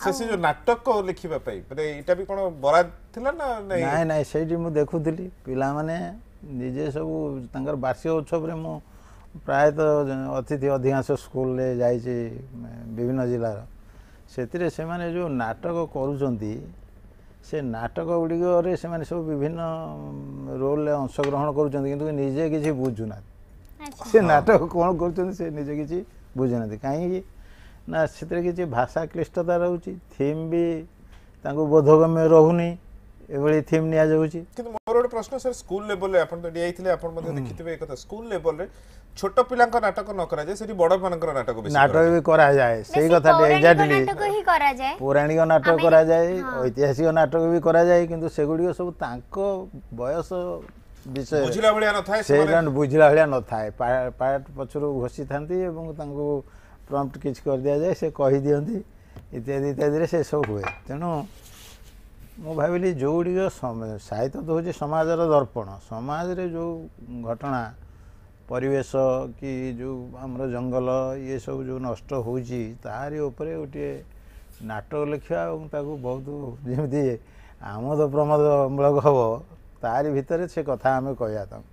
ସେ ସେ ଯୋଉ ନାଟକ ଲେଖିବା ପାଇଁ ମାନେ ଏଇଟା ବି କଣ ବରାଦ ଥିଲା ନା ନାଇଁ ନାଇଁ ସେଇଠି ମୁଁ ଦେଖୁଥିଲି ପିଲାମାନେ ନିଜେ ସବୁ ତାଙ୍କର ବାର୍ଷିକ ଉତ୍ସବରେ ମୁଁ ପ୍ରାୟତଃ ଅତିଥି ଅଧିକାଂଶ ସ୍କୁଲରେ ଯାଇଛି ବିଭିନ୍ନ ଜିଲ୍ଲାର ସେଥିରେ ସେମାନେ ଯେଉଁ ନାଟକ କରୁଛନ୍ତି ସେ ନାଟକ ଗୁଡ଼ିକରେ ସେମାନେ ସବୁ ବିଭିନ୍ନ ରୋଲ୍ରେ ଅଂଶଗ୍ରହଣ କରୁଛନ୍ତି କିନ୍ତୁ ନିଜେ କିଛି ବୁଝୁନାହାନ୍ତି ସେ ନାଟକ କ'ଣ କରୁଛନ୍ତି ସେ ନିଜେ କିଛି ବୁଝୁନାହାନ୍ତି କାହିଁକି ନା ସେଥିରେ କିଛି ଭାଷା କ୍ଲିଷ୍ଟତା ରହୁଛି ଥିମ୍ ବି ତାଙ୍କୁ ବୋଧଗମ୍ୟ ରହୁନି এভাবে থিম নিয়া যাচ্ছে কিন্তু মোর গোটে প্রশ্ন স্যার স্কুল লেভেলে আপন তো ডিআই থিলে আপন মধ্যে দেখিথিবে এই কথা স্কুল লেভেলে ছোট পিলাঙ্ক নাটক ন করা যায় সেটি বড় মানঙ্কর নাটক বেশি নাটক বি করা যায় সেই কথাটি এক্সাক্টলি নাটক হি করা যায় পৌরাণিক নাটক করা যায় ঐতিহাসিক নাটক বি করা যায় কিন্তু সেগুলি সব তাঙ্ক বয়স বিষয় বুঝিলা ভলিয়া নথায় সেই কারণ বুঝিলা ভলিয়া নথায় পার্ট পছরু ঘষি থাନ୍ତି এবং তাঙ্কু প্রম্পট কিছু করে দিয়া যায় সে কহি দিয়ନ୍ତି ইত্যাদি ইত্যাদিরে সে সব হুয়ে তেণু ମୁଁ ଭାବିଲି ଯେଉଁଗୁଡ଼ିକ ସାହିତ୍ୟ ତ ହେଉଛି ସମାଜର ଦର୍ପଣ ସମାଜରେ ଯେଉଁ ଘଟଣା ପରିବେଶ କି ଯେଉଁ ଆମର ଜଙ୍ଗଲ ଇଏ ସବୁ ଯେଉଁ ନଷ୍ଟ ହେଉଛି ତାହାରି ଉପରେ ଗୋଟିଏ ନାଟକ ଲେଖିବା ଏବଂ ତାକୁ ବହୁତ ଯେମିତି ଆମୋଦ ପ୍ରମୋଦ ମୂଳକ ହେବ ତାରି ଭିତରେ ସେ କଥା ଆମେ କହିବା ତାଙ୍କୁ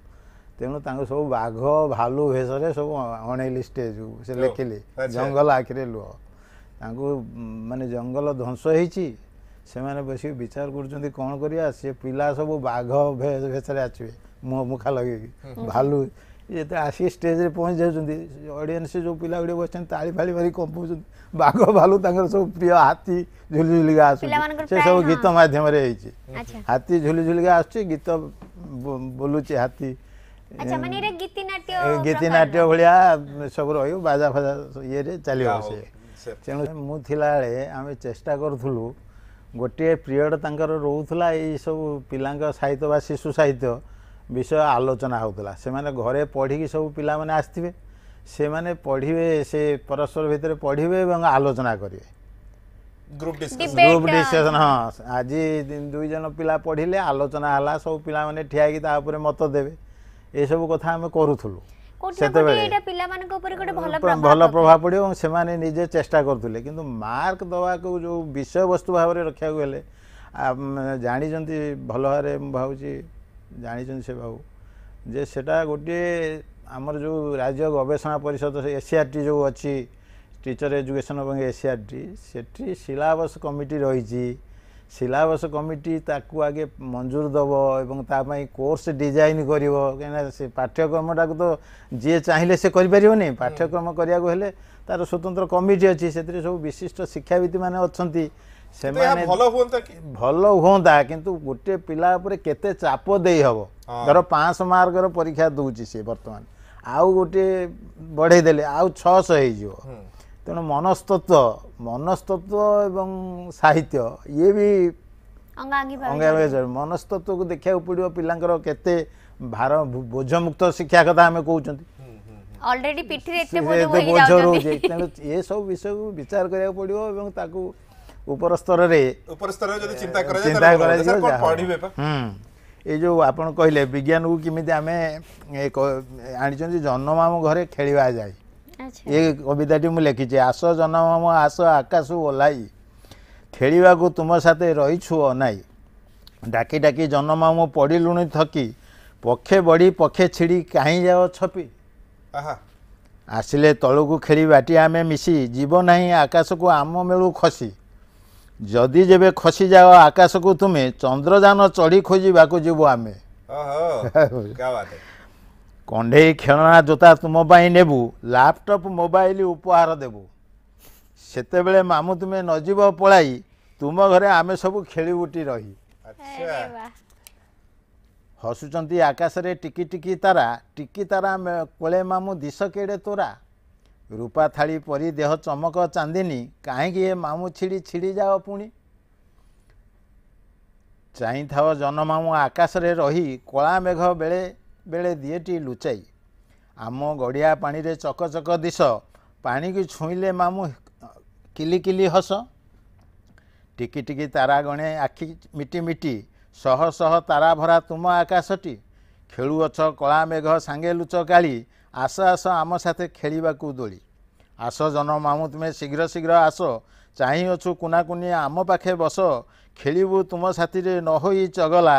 ତେଣୁ ତାଙ୍କୁ ସବୁ ବାଘ ଭାଲୁ ଭେଷରେ ସବୁ ଅଣେଇଲି ଷ୍ଟେଜକୁ ସେ ଲେଖିଲି ଜଙ୍ଗଲ ଆଖିରେ ଲୁହ ତାଙ୍କୁ ମାନେ ଜଙ୍ଗଲ ଧ୍ୱଂସ ହେଇଛି ସେମାନେ ବସିକି ବିଚାର କରୁଛନ୍ତି କ'ଣ କରିବା ସେ ପିଲା ସବୁ ବାଘ ଭେସରେ ଆସିବେ ମୁହଁ ମୁଖା ଲଗେଇକି ଭାଲୁ ଯେତେ ଆସିକି ଷ୍ଟେଜ୍ରେ ପହଞ୍ଚି ଯାଉଛନ୍ତି ଅଡ଼ିଏନ୍ସ ଯେଉଁ ପିଲା ଗୁଡ଼ିକ ବସିଛନ୍ତି ତାଳି ଫାଳି ମାରି କମ୍ପଉଛନ୍ତି ବାଘ ଭାଲୁ ତାଙ୍କର ସବୁ ପ୍ରିୟ ହାତୀ ଝୁଲି ଝୁଲିକା ଆସୁଛି ସେ ସବୁ ଗୀତ ମାଧ୍ୟମରେ ହେଇଛି ହାତୀ ଝୁଲି ଝୁଲିକା ଆସୁଛି ଗୀତ ବୋଲୁଛି ହାତୀ ଗୀତିନାଟ୍ୟ ଭଳିଆ ସବୁ ରହିବ ବାଜା ଫାଜା ଇଏରେ ଚାଲିବ ସେ ତେଣୁ ମୁଁ ଥିଲାବେଳେ ଆମେ ଚେଷ୍ଟା କରୁଥିଲୁ ଗୋଟିଏ ପିରିୟଡ଼ ତାଙ୍କର ରହୁଥିଲା ଏଇସବୁ ପିଲାଙ୍କ ସାହିତ୍ୟ ବା ଶିଶୁ ସାହିତ୍ୟ ବିଷୟ ଆଲୋଚନା ହେଉଥିଲା ସେମାନେ ଘରେ ପଢ଼ିକି ସବୁ ପିଲାମାନେ ଆସିଥିବେ ସେମାନେ ପଢ଼ିବେ ସେ ପରସ୍ପର ଭିତରେ ପଢ଼ିବେ ଏବଂ ଆଲୋଚନା କରିବେ ଗ୍ରୁପ୍ ଡିସ୍କସନ୍ ହଁ ଆଜି ଦୁଇ ଜଣ ପିଲା ପଢ଼ିଲେ ଆଲୋଚନା ହେଲା ସବୁ ପିଲାମାନେ ଠିଆ ହେଇକି ତା ଉପରେ ମତ ଦେବେ ଏସବୁ କଥା ଆମେ କରୁଥିଲୁ এটা ପିଲାମାନଙ୍କ ଉପରେ ଗୋଟେ ଭଲ ପ୍ରଭାବ ଭଲ ପ୍ରଭାବ ପଡ଼ିବ ଏବଂ ସେମାନେ ନିଜେ ଚେଷ୍ଟା କରୁଥିଲେ କିନ୍ତୁ ମାର୍କ ଦେବାକୁ ଯେଉଁ ବିଷୟବସ୍ତୁ ଭାବରେ ରଖିବାକୁ ହେଲେ ଜାଣିଛନ୍ତି ଭଲ ଭାବରେ ମୁଁ ଭାବୁଛି ଜାଣିଛନ୍ତି ସେ ବାବୁ ଯେ ସେଇଟା ଗୋଟିଏ ଆମର ଯେଉଁ ରାଜ୍ୟ ଗବେଷଣା ପରିଷଦ ଏସିଆର୍ଟି ଯେଉଁ ଅଛି ଟିଚର ଏଜୁକେସନ୍ ଏବଂ ଏସିଆର୍ଟି ସେଠି ସିଲାବସ୍ କମିଟି ରହିଛି ସିଲାବସ୍ କମିଟି ତାକୁ ଆଗେ ମଞ୍ଜୁର ଦେବ ଏବଂ ତା ପାଇଁ କୋର୍ସ ଡିଜାଇନ୍ କରିବ କାହିଁକିନା ସେ ପାଠ୍ୟକ୍ରମଟାକୁ ତ ଯିଏ ଚାହିଁଲେ ସେ କରିପାରିବନି ପାଠ୍ୟକ୍ରମ କରିବାକୁ ହେଲେ ତା'ର ସ୍ୱତନ୍ତ୍ର କମିଟି ଅଛି ସେଥିରେ ସବୁ ବିଶିଷ୍ଟ ଶିକ୍ଷାବିତମାନେ ଅଛନ୍ତି ସେମାନେ ଭଲ ହୁଅନ୍ତା କିନ୍ତୁ ଗୋଟିଏ ପିଲା ଉପରେ କେତେ ଚାପ ଦେଇହେବ ଧର ପାଞ୍ଚଶହ ମାର୍କର ପରୀକ୍ଷା ଦେଉଛି ସିଏ ବର୍ତ୍ତମାନ ଆଉ ଗୋଟିଏ ବଢ଼େଇ ଦେଲେ ଆଉ ଛଅଶହ ହେଇଯିବ ତେଣୁ ମନସ୍ତତ୍ଵ ମନସ୍ତତ୍ଵ ଏବଂ ସାହିତ୍ୟ ଇଏ ବି ଅଙ୍ଗାଙ୍ଗୀ ମନସ୍ତତ୍ଵକୁ ଦେଖିବାକୁ ପଡ଼ିବ ପିଲାଙ୍କର କେତେ ଭାର ବୋଝମୁକ୍ତ ଶିକ୍ଷା କଥା ଆମେ କହୁଛନ୍ତି অলরেডি পিঠিরে এতে বড় হয়ে যাচ্ছে তেণু এসব বিষয়କୁ বিচার କରିବାକୁ ପଡ଼ିବ ଏବଂ ତାକୁ ଉପର ସ୍ତରରେ ଉପର ସ୍ତରରେ ଯଦି ଚିନ୍ତା କରାଯାଏ ଚିନ୍ତା କରାଯିବ କ'ଣ ପଢ଼ିବେ ପା ଏ ଯେଉଁ ଆପଣ କହିଲେ ବିଜ୍ଞାନକୁ କେମିତି ଆମେ ଆଣିଛନ୍ତି ଜନ୍ମ ଆମ ଘରେ ଖେଳିବା ଯାଏ ଏ କବିତାଟି ମୁଁ ଲେଖିଛି ଆସ ଜନମାମ ଆସ ଆକାଶ ଓଲାଇ ଖେଳିବାକୁ ତୁମ ସାଥେ ରହିଛୁ ଅନାଇ ଡାକି ଡାକି ଜନମାମୁ ପଡ଼ିଲୁଣି ଥକି ପକ୍ଷେ ବଢ଼ି ପକ୍ଷେ ଛିଡ଼ି କାହିଁ ଯାଅ ଛପି ଆସିଲେ ତଳକୁ ଖେଳି ବାଟି ଆମେ ମିଶି ଯିବ ନାହିଁ ଆକାଶକୁ ଆମ ମେଳୁ ଖସି ଯଦି ଯେବେ ଖସିଯାଅ ଆକାଶକୁ ତୁମେ ଚନ୍ଦ୍ରଯାନ ଚଢ଼ି ଖୋଜିବାକୁ ଯିବୁ ଆମେ କଣ୍ଢେଇ ଖେଳନା ଜୋତା ତୁମ ପାଇଁ ନେବୁ ଲ୍ୟାପଟପ୍ ମୋବାଇଲ ଉପହାର ଦେବୁ ସେତେବେଳେ ମାମୁଁ ତୁମେ ନଯିବ ପଳାଇ ତୁମ ଘରେ ଆମେ ସବୁ ଖେଳିବୁଟି ରହି ହସୁଛନ୍ତି ଆକାଶରେ ଟିକି ଟିକି ତାରା ଟିକି ତାରା କୋଳେ ମାମୁଁ ଦିଶ କେଡ଼େ ତୋରା ରୂପା ଥାଳି ପରି ଦେହ ଚମକ ଚାନ୍ଦିନୀ କାହିଁକି ଏ ମାମୁଁ ଛିଡ଼ି ଛିଡ଼ି ଯାଅ ପୁଣି ଚାହିଁଥାଅ ଜନମାମୁଁ ଆକାଶରେ ରହି କଳା ମେଘ ବେଳେ ବେଳେ ଦିଏଟି ଲୁଚାଇ ଆମ ଗଡ଼ିଆ ପାଣିରେ ଚକଚକ ଦିଶ ପାଣିକି ଛୁଇଁଲେ ମାମୁଁ କିଲି କିଲି ହସ ଟିକି ଟିକି ତାରା ଗଣେ ଆଖି ମିଟି ମିଟି ଶହ ଶହ ତାରା ଭରା ତୁମ ଆକାଶଟି ଖେଳୁଅଛ କଳା ମେଘ ସାଙ୍ଗେ ଲୁଚ କାଳି ଆସ ଆସ ଆମ ସାଥେ ଖେଳିବାକୁ ଦୋଳି ଆସ ଜନ ମାମୁଁ ତୁମେ ଶୀଘ୍ର ଶୀଘ୍ର ଆସ ଚାହିଁଅଛୁ କୁନାକୁନି ଆମ ପାଖେ ବସ ଖେଳିବୁ ତୁମ ସାଥିରେ ନ ହୋଇ ଚଗଲା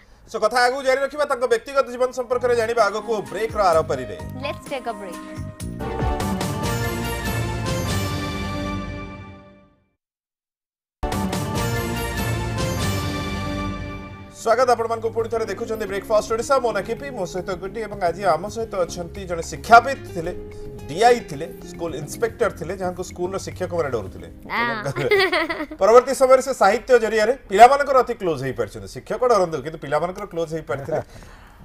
सो कथा आगु जारी रखिबा तंग व्यक्तिगत जीवन संपर्क रे जानिबा आगु को ब्रेक रो आरोपरी रे लेट्स टेक अ ब्रेक स्वागत आपण थे ब्रेकफास्ट ओडा मो ना केपी मो सहित गुटी और आज आम सहित अच्छा जन शिक्षावित थे डीआई थे स्कूल इन्स्पेक्टर थे जहाँ को स्कूल शिक्षक मैंने डरुले परवर्त समय से साहित्य जरिया पिला अति क्लोज हो पार शिक्षक डरतु कि पिला क्लोज हो पारे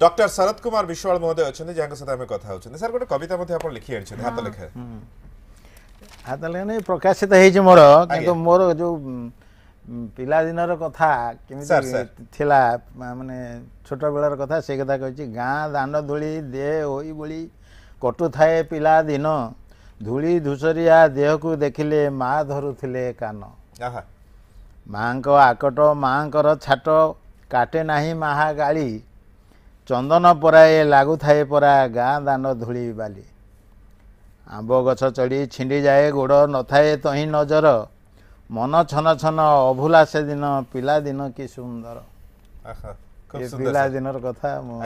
डर शरद कुमार विश्वाल महोदय अच्छा जहाँ सहित आम कथ होते सर गोटे कविता लिखी आनी हाथ लेखा हाथ लेखा नहीं प्रकाशित हो मोर कि मोर जो ପିଲାଦିନର କଥା କେମିତି ଥିଲା ମାନେ ଛୋଟବେଳର କଥା ସେ କଥା କହିଛି ଗାଁ ଦାଣ୍ଡ ଧୂଳି ଦେହ ହୋଇ ବୋଳି କଟୁଥାଏ ପିଲାଦିନ ଧୂଳି ଧୂସରିଆ ଦେହକୁ ଦେଖିଲେ ମା ଧରୁଥିଲେ କାନ ମାଆଙ୍କ ଆକଟ ମାଆଙ୍କର ଛାଟ କାଟେ ନାହିଁ ମାହା ଗାଳି ଚନ୍ଦନ ପରାଏ ଲାଗୁଥାଏ ପରା ଗାଁ ଦାଣ୍ଡ ଧୂଳି ବାଲି ଆମ୍ବ ଗଛ ଚଢ଼ି ଛିଣ୍ଡିଯାଏ ଗୋଡ଼ ନଥାଏ ତହିଁ ନଜର মন ছন ছন অভুলা সেদিন পিলাদিন কি সুন্দর ପିଲାଦିନର କଥା ମୁଁ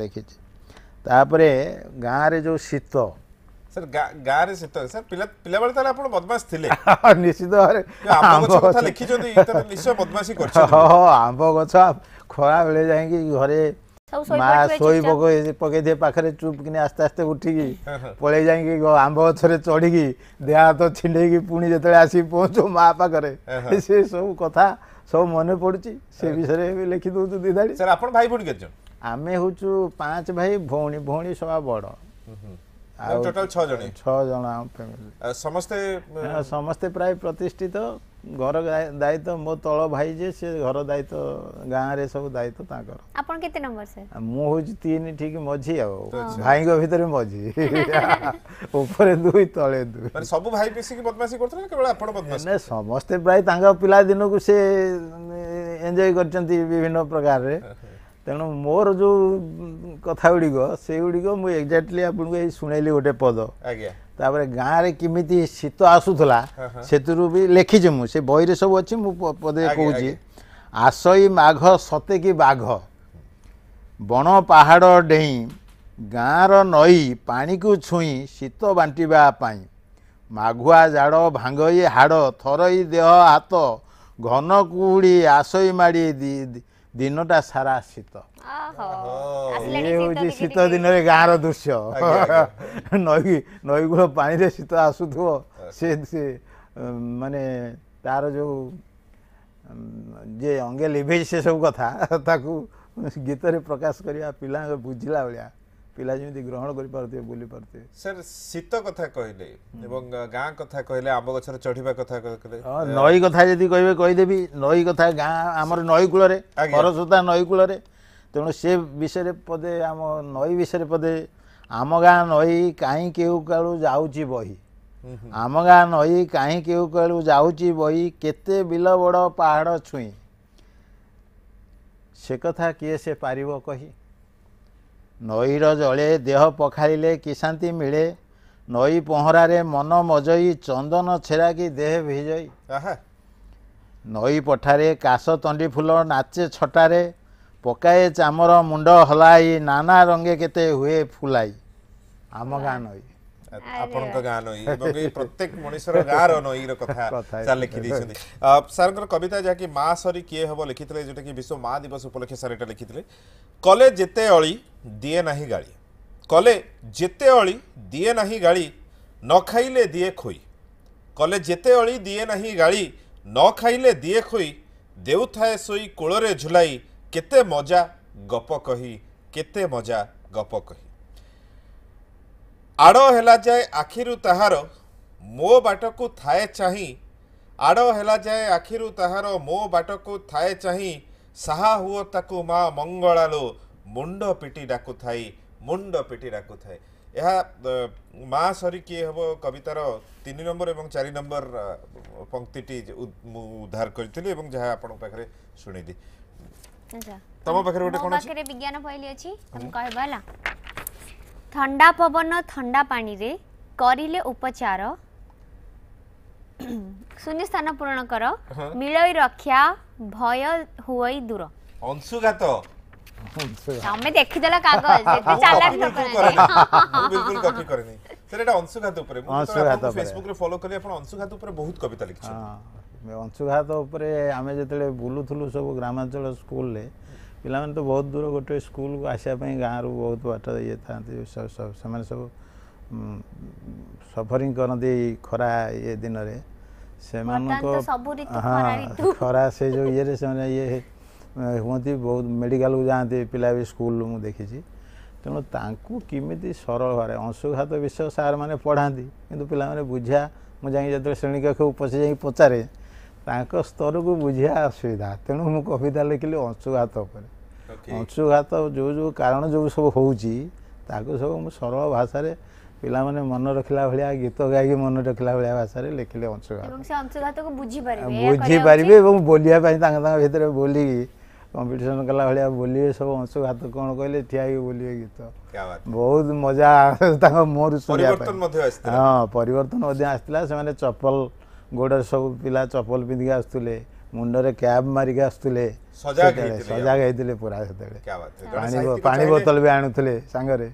ଲେଖିଛି ତାପରେ ଗାଁରେ ଯେଉଁ ଶୀତ ସାର୍ ଗାଁରେ ଶୀତ ସାର୍ ପିଲା ପିଲାବେଳେ ତାହେଲେ ଆପଣ ବଦମାସ ଥିଲେ ନିଶ୍ଚିତ ଭାବରେ ଆମ୍ବ ଗଛ ଲେଖିଛନ୍ତି ନିଶ୍ଚୟ ବଦମାସି କରିଛନ୍ତି ହଁ ଆମ୍ବ ଗଛ ଖରାବେଳେ ଯାଇକି ଘରେ ମା ଶୋଇ ପକେଇ ପକେଇଥିବେ ପାଖରେ ଚୁପ୍ କିନି ଆସ୍ତେ ଆସ୍ତେ ଉଠିକି ପଳେଇ ଯାଇକି ଆମ୍ବ ଗଛରେ ଚଢ଼ିକି ଦେହ ହାତ ଛିଣ୍ଡେଇକି ପୁଣି ଯେତେବେଳେ ଆସିକି ପହଞ୍ଚୁ ମା ପାଖରେ ସେ ସବୁ କଥା ସବୁ ମନେ ପଡ଼ୁଛି ସେ ବିଷୟରେ ବି ଲେଖି ଦେଉଛୁ ଦିଧାଡ଼ି ସାର୍ ଆପଣ ଭାଇ ଭଉଣୀ କେତେ ଜଣ ଆମେ ହେଉଛୁ ପାଞ୍ଚ ଭାଇ ଭଉଣୀ ଭଉଣୀ ସବା ବଡ଼ ଆଉ ଟୋଟାଲ୍ ଛଅ ଜଣ ଛଅ ଜଣ ଆମ ଫ୍ୟାମିଲି ସମସ୍ତେ ସମସ୍ତେ ପ୍ରାୟ ପ୍ରତିଷ୍ଠିତ ଘର ଦାୟିତ୍ୱ ମୋ ତଳ ଭାଇ ଯେ ସେ ଘର ଦାୟିତ୍ୱ ଗାଁରେ ସବୁ ଦାୟିତ୍ୱ ତାଙ୍କର ଆପଣ କେତେ ନମ୍ବର ସାର୍ ମୁଁ ହଉଛି ତିନି ଠିକ ମଝି ଆଉ ଭାଇଙ୍କ ଭିତରେ ମଝି ଉପରେ ଦୁଇ ତଳେ ଦୁଇ ସବୁ ଭାଇ ମିଶିକି ବଦମାସି କରୁଛନ୍ତି କେବଳ ଆପଣ ବଦମାସି ନା ସମସ୍ତେ ପ୍ରାୟ ତାଙ୍କ ପିଲା ଦିନକୁ ସେ ଏନ୍ଜୟ କରିଛନ୍ତି ବିଭିନ୍ନ ପ୍ରକାରରେ ତେଣୁ ମୋର ଯେଉଁ କଥା ଗୁଡ଼ିକ ସେଗୁଡ଼ିକ ମୁଁ ଏକ୍ଜାକ୍ଟଲି ଆପଣଙ୍କୁ ଏଇ ଶୁଣେଇଲି ଗୋଟେ ପଦ ଆଜ୍ଞା ତାପରେ ଗାଁରେ କେମିତି ଶୀତ ଆସୁଥିଲା ସେଥିରୁ ବି ଲେଖିଛି ମୁଁ ସେ ବହିରେ ସବୁ ଅଛି ମୁଁ ପଦେ କହୁଛି ଆସଇ ମାଘ ସତେ କି ବାଘ ବଣ ପାହାଡ଼ ଡେଇଁ ଗାଁର ନଈ ପାଣିକୁ ଛୁଇଁ ଶୀତ ବାଣ୍ଟିବା ପାଇଁ ମାଘୁଆ ଜାଡ଼ ଭାଙ୍ଗଇ ହାଡ଼ ଥରଇ ଦେହ ହାତ ଘନ କୁହୁଡ଼ି ଆସଇ ମାଡ଼ି ଦିନଟା ସାରା ଶୀତ ଶୀତ ଦିନରେ ଗାଁର ଦୃଶ୍ୟ ନଈ ନଈକୂଳ ପାଣିରେ ଶୀତ ଆସୁଥିବ ସେ ସେ ମାନେ ତାର ଯୋଉ ଯେ ଅଙ୍ଗେ ଲିଭେଇଛି ସେସବୁ କଥା ତାକୁ ଗୀତରେ ପ୍ରକାଶ କରିବା ପିଲାଙ୍କ ବୁଝିଲା ଭଳିଆ ପିଲା ଯେମିତି ଗ୍ରହଣ କରିପାରୁଥିବେ ବୁଲି ପାରୁଥିବେ ସାର୍ ଶୀତ କଥା କହିଲେ ଏବଂ ଗାଁ କଥା କହିଲେ ଆମ୍ବ ଗଛରେ ଚଢିବା କଥା ନଈ କଥା ଯଦି କହିବେ କହିଦେବି ନଈ କଥା ଗାଁ ଆମର ନଈ କୂଳରେ ଖରସୁତା ନଈ କୂଳରେ ତେଣୁ ସେ ବିଷୟରେ ପଦେ ଆମ ନଈ ବିଷୟରେ ପଦେ ଆମ ଗାଁ ନଈ କାହିଁ କେଉଁ କାଳୁ ଯାଉଛି ବହି ଆମ ଗାଁ ନଈ କାହିଁ କେଉଁ କାଳୁ ଯାଉଛି ବହି କେତେ ବିଲ ବଡ଼ ପାହାଡ଼ ଛୁଇଁ ସେ କଥା କିଏ ସେ ପାରିବ କହି ନଈର ଜଳେ ଦେହ ପଖାଳିଲେ କି ଶାନ୍ତି ମିଳେ ନଈ ପହଁରାରେ ମନ ମଜଇ ଚନ୍ଦନ ଛେରାକି ଦେହ ଭିଜଇ ନଈ ପଠାରେ କାଶ ତଣ୍ଡି ଫୁଲ ନାଚେ ଛଟାରେ ପକାଏ ଚାମର ମୁଣ୍ଡ ହଲାଇ ନାନା ରଙ୍ଗେ କେତେ ହୁଏ ଫୁଲାଇ ଆମ ଗାଁ ନଈ ଆପଣଙ୍କ ଗାଁ ନଈ ଏବଂ ଏଇ ପ୍ରତ୍ୟେକ ମଣିଷର ଗାଁର ନଈର କଥା ସାର୍ ଲେଖି ଦେଇଛନ୍ତି ସାର୍ଙ୍କର କବିତା ଯାହାକି ମା ସରି କିଏ ହେବ ଲେଖିଥିଲେ ଯେଉଁଟାକି ବିଶ୍ୱ ମା ଦିବସ ଉପଲକ୍ଷେ ସାର୍ ଏଇଟା ଲେଖିଥିଲେ କଲେ ଯେତେ ଅଳି ଦିଏ ନାହିଁ ଗାଳି କଲେ ଯେତେ ଅଳି ଦିଏ ନାହିଁ ଗାଳି ନ ଖାଇଲେ ଦିଏ ଖୋଇ କଲେ ଯେତେ ଅଳି ଦିଏ ନାହିଁ ଗାଳି ନ ଖାଇଲେ ଦିଏ ଖୋଇ ଦେଉଥାଏ ଶୋଇ କୋଳରେ ଝୁଲାଇ କେତେ ମଜା ଗପ କହି କେତେ ମଜା ଗପ କହି ଆଡ଼ ହେଲାଯାଏ ଆଖିରୁ ତାହାର ମୋ ବାଟକୁ ଥାଏ ଚାହିଁ ଆଡ଼ ହେଲାଯାଏ ଆଖିରୁ ତାହାର ମୋ ବାଟକୁ ଥାଏ ଚାହିଁ ସାହା ହୁଅ ତାକୁ ମା ମଙ୍ଗଳାଲୋ ମୁଣ୍ଡ ପିଟି ଡାକୁଥାଇ ମୁଣ୍ଡ ପିଟି ଡାକୁଥାଏ ଏହା ମା ସରି କିଏ ହେବ କବିତାର ତିନି ନମ୍ବର ଏବଂ ଚାରି ନମ୍ବର ପଙ୍କ୍ତିଟି ମୁଁ ଉଦ୍ଧାର କରିଥିଲି ଏବଂ ଯାହା ଆପଣଙ୍କ ପାଖରେ ଶୁଣିଲି ତମ ପାଖରେ ଗୋଟେ କ'ଣ ପାଖରେ ବିଜ୍ଞାନ ବହି ଅଛି କହିବ ହେଲା ଥଣ୍ଡା ପବନ ଥଣ୍ଡା ପାଣିରେ କରିଲେ ଉପଚାର ଶୂନ୍ୟ ସ୍ଥାନ ପୂରଣ କର ମିଳଇ ରକ୍ଷା ଭୟ ହୁଅଇ ଦୂର ଅଂଶୁଘାତ ତମେ ଦେଖିଦେଲ କାଗଜ ଅଂଶୁଘାତ ଉପରେ ମୁଁ ଫେସବୁକ୍ ରେ ଫଲୋ କଲି ଆପଣ ଅଂଶୁଘାତ ଉପରେ ବହୁତ କବିତା ଲେଖିଛନ୍ତି ଅଂଶୁଘାତ ଉପରେ ଆମେ ଯେତେବେଳେ ବୁଲୁଥିଲୁ ସବୁ ଗ୍ରାମାଞ୍ଚଳ ସ୍କୁଲରେ ପିଲାମାନେ ତ ବହୁତ ଦୂର ଗୋଟେ ସ୍କୁଲକୁ ଆସିବା ପାଇଁ ଗାଁରୁ ବହୁତ ବାଟ ଇଏ ଥାନ୍ତି ସେମାନେ ସବୁ ସଫରିଂ କରନ୍ତି ଖରା ଇଏ ଦିନରେ ସେମାନଙ୍କ ହଁ ଖରା ସେ ଯେଉଁ ଇଏରେ ସେମାନେ ଇଏ ହୁଅନ୍ତି ବହୁତ ମେଡ଼ିକାଲକୁ ଯାଆନ୍ତି ପିଲା ବି ସ୍କୁଲରୁ ମୁଁ ଦେଖିଛି ତେଣୁ ତାଙ୍କୁ କେମିତି ସରଳ ଭାବରେ ଅଂଶୁଘାତ ବିଷୟ ସାର୍ମାନେ ପଢ଼ାନ୍ତି କିନ୍ତୁ ପିଲାମାନେ ବୁଝା ମୁଁ ଯାଇକି ଯେତେବେଳେ ଶ୍ରେଣୀକକ୍ଷ ପଶି ଯାଇକି ପଚାରେ ତାଙ୍କ ସ୍ତରକୁ ବୁଝିବା ଅସୁବିଧା ତେଣୁ ମୁଁ କବିତା ଲେଖିଲି ଅଂଶୁଘାତ ଉପରେ ଅଂଶୁଘାତ ଯେଉଁ ଯେଉଁ କାରଣ ଯେଉଁ ସବୁ ହେଉଛି ତାକୁ ସବୁ ମୁଁ ସରଳ ଭାଷାରେ ପିଲାମାନେ ମନେ ରଖିଲା ଭଳିଆ ଗୀତ ଗାଇକି ମନେ ରଖିଲା ଭଳିଆ ଭାଷାରେ ଲେଖିଲେ ଅଂଶୁଘାତ ବୁଝିପାରିବେ ଏବଂ ବୋଲିବା ପାଇଁ ତାଙ୍କ ତାଙ୍କ ଭିତରେ ବୋଲିକି କମ୍ପିଟିସନ୍ କଲା ଭଳିଆ ବୋଲିବେ ସବୁ ଅଂଶୁଘାତ କ'ଣ କହିଲେ ଠିଆ ହେଇକି ବୋଲିବେ ଗୀତ ବହୁତ ମଜା ତାଙ୍କ ମୁହଁରୁ ଶୁଣିବା ପାଇଁ ହଁ ପରିବର୍ତ୍ତନ ମଧ୍ୟ ଆସିଥିଲା ସେମାନେ ଚପଲ ଗୋଡ଼ରେ ସବୁ ପିଲା ଚପଲ ପିନ୍ଧିକି ଆସୁଥିଲେ ମୁଣ୍ଡରେ କ୍ୟାବ୍ ମାରିକି ଆସୁଥିଲେ ସଜାଗ ହେଇଥିଲେ ପୁରା ସେତେବେଳେ ପାଣି ପାଣି ବୋତଲ ବି ଆଣୁଥିଲେ ସାଙ୍ଗରେ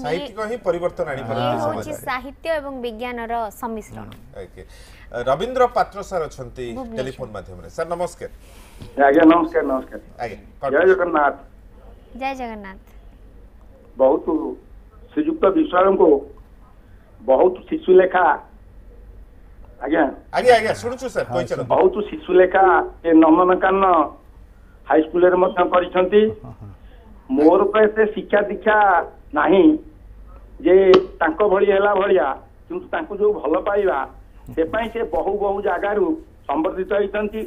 ସାହିତ୍ୟିକ ହିଁ ପରିବର୍ତ୍ତନ ଆଣିପାରନ୍ତି ସାହିତ୍ୟ ଏବଂ ବିଜ୍ଞାନର ସମ୍ମିଶ୍ରଣ ରବୀନ୍ଦ୍ର ପାତ୍ର ସାର୍ ଅଛନ୍ତି ଟେଲିଫୋନ ମାଧ୍ୟମରେ ସାର୍ ନମସ୍କାର ଆଜ୍ଞା ନମସ୍କାର ନମସ୍କାର ଆଜ୍ଞା ଜୟ ଜଗନ୍ନାଥ ଜୟ ଜଗନ୍ନାଥ ବହୁତ ଶ୍ରୀଯୁକ୍ତ ବିଶ୍ୱାଳଙ୍କୁ ବହୁତ ଶିଶୁଲେଖା ଆଜ୍ଞା ଶୁଣୁଛୁ ବହୁତ ଶିଶୁ ଲେଖା ନମନକାନ ହାଇସ୍କୁଲ ରେ ମଧ୍ୟ କରିଛନ୍ତି ମୋର ପାଇଁ ଏତେ ଶିକ୍ଷା ଦୀକ୍ଷା ନାହିଁ ଯେ ତାଙ୍କ ଭଳି ହେଲା ଭଳିଆ କିନ୍ତୁ ତାଙ୍କୁ ଯୋଉ ଭଲ ପାଇବା ସେ ପାଇଁ ସେ ବହୁ ବହୁ ଜାଗାରୁ ସମ୍ବର୍ଦ୍ଧିତ ହେଇଛନ୍ତି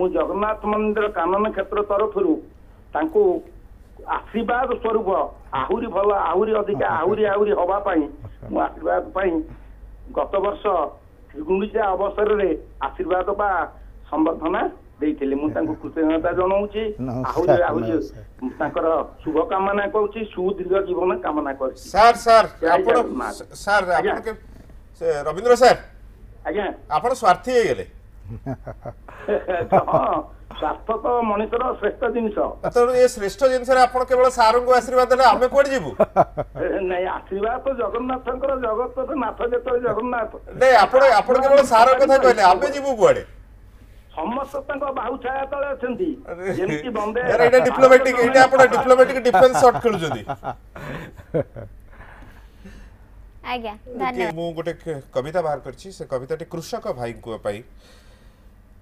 ମୁଁ ଜଗନ୍ନାଥ ମନ୍ଦିର କାନନ କ୍ଷେତ୍ର ତରଫରୁ ତାଙ୍କୁ ଆଶୀର୍ବାଦ ସ୍ୱରୂପ ଆହୁରି ଭଲ ଆହୁରି ଅଧିକା ଆହୁରି ଆହୁରି ହବା ପାଇଁ ମୁଁ ଆଶୀର୍ବାଦ ପାଇଁ ଗତ ବର୍ଷ ଶ୍ରୀଗୁଣ୍ଡିଚା ଅବସରରେ ଆଶୀର୍ବାଦ ବା ସମ୍ବର୍ଦ୍ଧନା ଦେଇଥିଲେ ମୁଁ ତାଙ୍କୁ କୃତଜ୍ଞତା ଜଣାଉଛି ଆହୁରି ଆହୁରି ତାଙ୍କର ଶୁଭକାମନା କରୁଛି ସୁଦୀର୍ଘ ଜୀବନ କାମନା କରୁଛି ସାର୍ ସାର୍ ଆପଣ ସାର୍ ରବୀନ୍ଦ୍ର ସାର୍ ଆଜ୍ଞା ଆପଣ ସ୍ୱାର୍ଥୀ ହେଇଗଲେ ସ୍ୱାର୍ଥକ ମଣିଷର ଶ୍ରେଷ୍ଠ ଜିନିଷ ତେଣୁ ଏ ଶ୍ରେଷ୍ଠ ଜିନିଷରେ ଆପଣ କେବଳ ସାରଙ୍କୁ ଆଶୀର୍ବାଦ ଦେଲେ ଆମେ କୁଆଡେ ଯିବୁ ନାଇଁ ଆଶୀର୍ବାଦ ତ ଜଗନ୍ନାଥଙ୍କର ଜଗତ ନାଥ ଯେତେବେଳେ ଜଗନ୍ନାଥ ନାଇଁ ଆପଣ ଆପଣ କେବଳ ସାର କଥା କହିଲେ ଆମେ ଯିବୁ କୁଆଡେ ସମସ୍ତ ତାଙ୍କ ବାହୁ ଛାୟା ତଳେ ଅଛନ୍ତି ଯେମିତି ବମ୍ବେ ଏଇଟା ଡିପ୍ଲୋମାଟିକ ଏଇଟା ଆପଣ ଡିପ୍ଲୋମାଟିକ ଡିଫେନ୍ସ ସଟ୍ ଖେଳୁଛନ୍ତି ଆଜ୍ଞା ଧନ୍ୟବାଦ ମୁଁ ଗୋଟେ କବିତା ବାହାର କରିଛି ସେ କବିତାଟି କୃଷକ ଭାଇଙ୍କ ପାଇଁ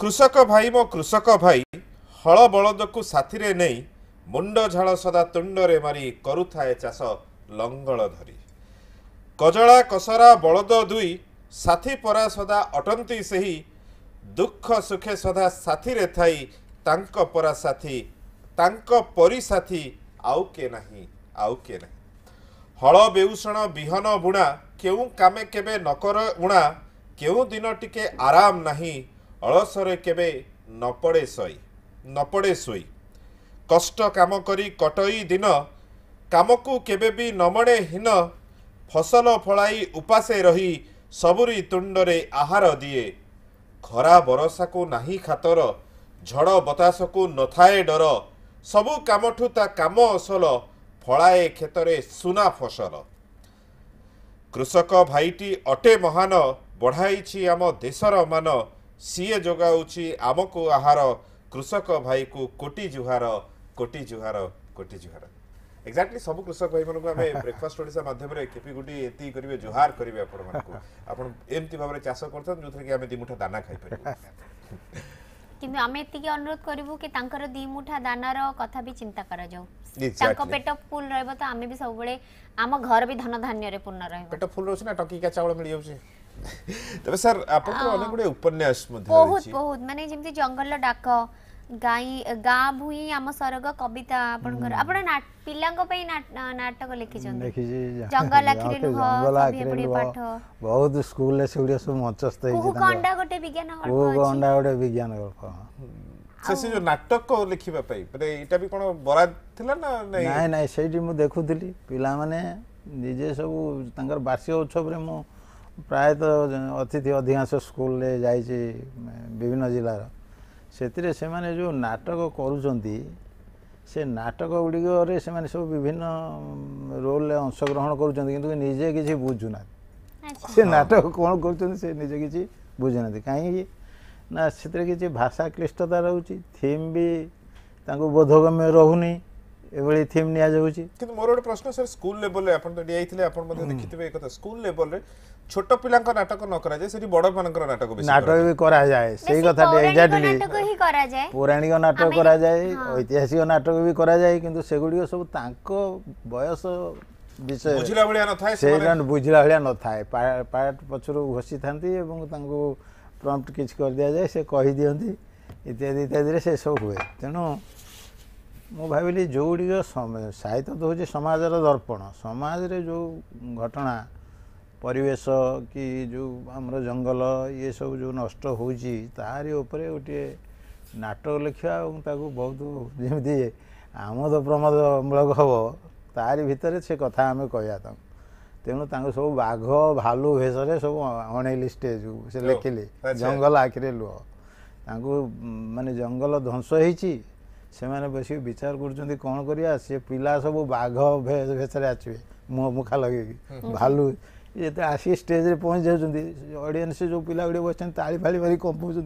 କୃଷକ ଭାଇ ମୋ କୃଷକ ଭାଇ ହଳ ବଳଦକୁ ସାଥିରେ ନେଇ ମୁଣ୍ଡ ଝାଳ ସଦା ତୁଣ୍ଡରେ ମାରି କରୁଥାଏ ଚାଷ ଲଙ୍ଗଳ ଧରି କଜଳା କସରା ବଳଦ ଦୁଇ ସାଥି ପରା ସଦା ଅଟନ୍ତି ସେହି ଦୁଃଖ ସୁଖେ ସଦା ସାଥିରେ ଥାଇ ତାଙ୍କ ପରା ସାଥୀ ତାଙ୍କ ପରି ସାଥୀ ଆଉ କିଏ ନାହିଁ ଆଉ କିଏ ନାହିଁ ହଳ ବେଉଷଣ ବିହନ ବୁଣା କେଉଁ କାମେ କେବେ ନକର ଉଣା କେଉଁ ଦିନ ଟିକେ ଆରାମ ନାହିଁ ଅଳସରେ କେବେ ନ ପଡ଼େ ଶୋଇ ନ ପଡ଼େ ଶୋଇ କଷ୍ଟ କାମ କରି କଟଇ ଦିନ କାମକୁ କେବେ ବି ନମଣେ ହୀନ ଫସଲ ଫଳାଇ ଉପାସେ ରହି ସବୁରି ତୁଣ୍ଡରେ ଆହାର ଦିଏ ଖରା ବରଷାକୁ ନାହିଁ ଖାତର ଝଡ଼ ବତାସକୁ ନଥାଏ ଡର ସବୁ କାମଠୁ ତା କାମ ଅସଲ ଫଳାଏ କ୍ଷେତରେ ସୁନା ଫସଲ କୃଷକ ଭାଇଟି ଅଟେ ମହାନ ବଢ଼ାଇଛି ଆମ ଦେଶର ମାନ ସିଏ ଯୋଗାଉଛି ଆମକୁ ଆହାର କୃଷକ ଭାଇକୁ କୋଟି ଜୁହାର କୋଟି ଜୁହାର କୋଟି ଜୁହାର ଏକ୍ଜାକ୍ଟଲି ସବୁ କୃଷକ ଭାଇମାନଙ୍କୁ ଆମେ ବ୍ରେକଫାଷ୍ଟ ଓଡ଼ିଶା ମାଧ୍ୟମରେ କେପି ଗୋଟି ଏତିକି କରିବେ ଜୁହାର କରିବେ ଆପଣମାନଙ୍କୁ ଆପଣ ଏମିତି ଭାବରେ ଚାଷ କରୁଛନ୍ତି ଯେଉଁଥିରେ କି ଆମେ ଦୁଇମୁଠା ଦାନା ଖାଇପାରିବୁ କିନ୍ତୁ ଆମେ ଏତିକି ଅନୁରୋଧ କରିବୁ କି ତାଙ୍କର ଦୁଇ ମୁଠା ଦାନାର କଥା ବି ଚିନ୍ତା କରାଯାଉ ତାଙ୍କ ପେଟ ଫୁଲ ରହିବ ତ ଆମେ ବି ସବୁବେଳେ ଆମ ଘର ବି ଧନ ଧାନ୍ୟରେ ପୂର୍ଣ୍ଣ ରହିବ ପେଟ ଫୁଲ ରହୁଛି ନା ଟଙ୍କିକା ଚାଉଳ ମିଳିଯାଉଛି তবে স্যার আপনার অনেক গুড়ে উপন্যাস মধ্যে বহুত বহুত মানে যেমতি জঙ্গল ডাক গাই গাঁ ভুই আম সরগ কবিতা আপনার আপনার ପିଲାଙ୍କ ପାଇଁ ନାଟକ ଲେଖିଛନ୍ତି ଲେଖିଛି ଜଙ୍ଗଲ ଆଖିରେ ଲୁହ ଜଙ୍ଗଲ ପାଠ ବହୁତ ସ୍କୁଲରେ ସେଗୁଡିକ ସବୁ ମଞ୍ଚସ୍ଥ ହେଇଛି କୁହୁ କଣ୍ଡା ଗୋଟେ ବିଜ୍ଞାନ ଗଳ୍ପ କୁହୁ କଣ୍ଡା ଗୋଟେ ବିଜ୍ଞାନ ଗଳ୍ପ ସେ ସେ ଯୋଉ ନାଟକ ଲେଖିବା ପାଇଁ ମାନେ ଏଇଟା ବି କ'ଣ ବରାଦ ଥିଲା ନା ନାଇଁ ନାଇଁ ସେଇଠି ମୁଁ ଦେଖୁଥିଲି ପିଲାମାନେ ନିଜେ ସବୁ ତାଙ୍କର ବାର୍ଷିକ ଉତ୍ସବରେ ମୁଁ ପ୍ରାୟତଃ ଅତିଥି ଅଧିକାଂଶ ସ୍କୁଲରେ ଯାଇଛି ବିଭିନ୍ନ ଜିଲ୍ଲାର ସେଥିରେ ସେମାନେ ଯେଉଁ ନାଟକ କରୁଛନ୍ତି ସେ ନାଟକ ଗୁଡ଼ିକରେ ସେମାନେ ସବୁ ବିଭିନ୍ନ ରୋଲ୍ରେ ଅଂଶଗ୍ରହଣ କରୁଛନ୍ତି କିନ୍ତୁ ନିଜେ କିଛି ବୁଝୁନାହାନ୍ତି ସେ ନାଟକ କ'ଣ କରୁଛନ୍ତି ସେ ନିଜେ କିଛି ବୁଝୁନାହାନ୍ତି କାହିଁକି ନା ସେଥିରେ କିଛି ଭାଷା କ୍ଲିଷ୍ଟତା ରହୁଛି ଥିମ୍ ବି ତାଙ୍କୁ ବୋଧଗମ୍ୟ ରହୁନି এভাবে থিম নিয়া যাচ্ছে কিন্তু মোর গোটে প্রশ্ন স্যার স্কুল লেভেল আপনার তো দিয়ে আপনার মধ্যে দেখিথিবে এই কথা স্কুল লেভেল ছোট পিলাঙ্ক নাটক ন করা যায় সেটি বড় মানঙ্কর নাটক বেশি নাটক বি করা যায় সেই কথাটি এক্স্যাক্টলি পৌরাণিক নাটক করা যায় হ্যাঁ। ঐতিহাসিক নাটক বি করা যায় কিন্তু সেগুড়িও সব তাঙ্ক বয়স বিষয় বুঝিলা ভলিয়া নথায় সেই কারণ বুঝিলা ভলিয়া নথায় পার্ট পছরু ঘষি থাকি এবং তাঙ্কু প্রম্পট কিছু করে দিয়া যায় সে কহি দিয়ন্তি ইত্যাদি ইত্যাদিরে সে সব হুয়ে তেণু ମୁଁ ଭାବିଲି ଯେଉଁଗୁଡ଼ିକ ସାହିତ୍ୟ ତ ହେଉଛି ସମାଜର ଦର୍ପଣ ସମାଜରେ ଯେଉଁ ଘଟଣା ପରିବେଶ କି ଯେଉଁ ଆମର ଜଙ୍ଗଲ ଇଏ ସବୁ ଯେଉଁ ନଷ୍ଟ ହେଉଛି ତାରି ଉପରେ ଗୋଟିଏ ନାଟକ ଲେଖିବା ଏବଂ ତାକୁ ବହୁତ ଯେମିତି ଆମୋଦ ପ୍ରମୋଦ ମୂଳକ ହେବ ତାରି ଭିତରେ ସେ କଥା ଆମେ କହିବା ତାଙ୍କୁ ତେଣୁ ତାଙ୍କୁ ସବୁ ବାଘ ଭାଲୁ ଭେଷରେ ସବୁ ଅଣେଇଲି ଷ୍ଟେଜକୁ ସେ ଲେଖିଲେ ଜଙ୍ଗଲ ଆଖିରେ ଲୁହ ତାଙ୍କୁ ମାନେ ଜଙ୍ଗଲ ଧ୍ୱଂସ ହେଇଛି ସେମାନେ ବସିକି ବିଚାର କରୁଛନ୍ତି କ'ଣ କରିବା ସେ ପିଲା ସବୁ ବାଘ ଭେଷରେ ଆସିବେ मुह मुखा लगेको भालु आसि स्टेज पहुँच अडिएन्स ताली बसि ताफा कम्पाउँछ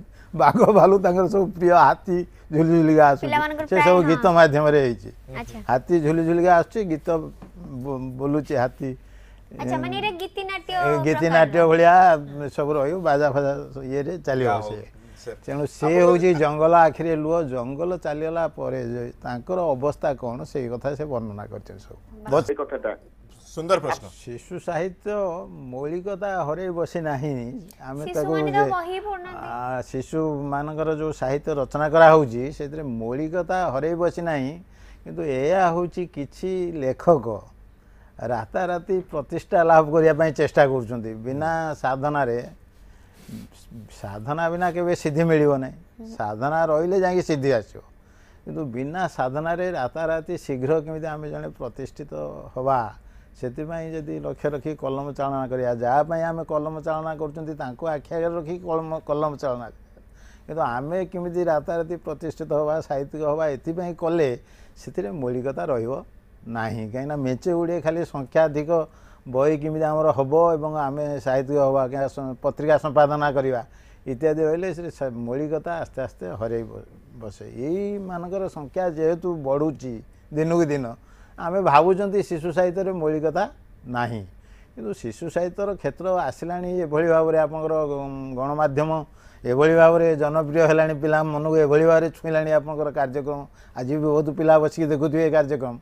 बाघ भालु तर सब प्रिय हाती झुलिझुलिक आसु सबै गीत माध्यमी झुलिझुलिक आसुचि गीत बोलुचि हाती गीत नाट्य भिया र बाजाफाजा इलिन्छ त जङ्गल जंगल लुह जङ्गल चाहिँ तर अवस्था कन् सही कथा वर्णना সুন্দর প্রশ্ন শিশু সাহিত্য মৌলিকতা হরে বসে না আমি তাকে শিশু মানকর যে সাহিত্য রচনা করা হচ্ছে সেতরে মৌলিকতা হরে বসে না কিন্তু এয়া হচ্ছে কিছু লেখক রাতারাতি প্রতিষ্ঠা লাভ করা চেষ্টা করছেন বিনা সাধনারে সাধনা বিনা কেবে সিদ্ধি মিলব না সাধনা রহলে যাই সিদ্ধি আসব কিন্তু বিনা সাধনারে রাতারাতি শীঘ্র কেমি আমি জন প্রতিষ্ঠিত হওয়া ସେଥିପାଇଁ ଯଦି ଲକ୍ଷ୍ୟ ରଖିକି କଲମ ଚାଳନା କରିବା ଯାହା ପାଇଁ ଆମେ କଲମ ଚାଳନା କରୁଛନ୍ତି ତାଙ୍କୁ ଆଖି ଆଗରେ ରଖିକି କଲମ କଲମ ଚାଳନା କିନ୍ତୁ ଆମେ କେମିତି ରାତାରାତି ପ୍ରତିଷ୍ଠିତ ହେବା ସାହିତ୍ୟିକ ହେବା ଏଥିପାଇଁ କଲେ ସେଥିରେ ମୌଳିକତା ରହିବ ନାହିଁ କାହିଁକିନା ମେଞ୍ଚେ ଗୁଡ଼ିଏ ଖାଲି ସଂଖ୍ୟା ଅଧିକ ବହି କେମିତି ଆମର ହେବ ଏବଂ ଆମେ ସାହିତ୍ୟିକ ହେବା ପତ୍ରିକା ସମ୍ପାଦନା କରିବା ଇତ୍ୟାଦି ରହିଲେ ସେ ମୌଳିକତା ଆସ୍ତେ ଆସ୍ତେ ହରେଇ ବସେ ଏଇମାନଙ୍କର ସଂଖ୍ୟା ଯେହେତୁ ବଢ଼ୁଛି ଦିନକୁ ଦିନ ଆମେ ଭାବୁଛନ୍ତି ଶିଶୁ ସାହିତ୍ୟରେ ମୌଳିକତା ନାହିଁ କିନ୍ତୁ ଶିଶୁ ସାହିତ୍ୟର କ୍ଷେତ୍ର ଆସିଲାଣି ଏଭଳି ଭାବରେ ଆପଣଙ୍କର ଗଣମାଧ୍ୟମ ଏଭଳି ଭାବରେ ଜନପ୍ରିୟ ହେଲାଣି ପିଲାମାନଙ୍କୁ ଏଭଳି ଭାବରେ ଛୁଇଁଲାଣି ଆପଣଙ୍କର କାର୍ଯ୍ୟକ୍ରମ ଆଜି ବି ବହୁତ ପିଲା ବସିକି ଦେଖୁଥିବେ କାର୍ଯ୍ୟକ୍ରମ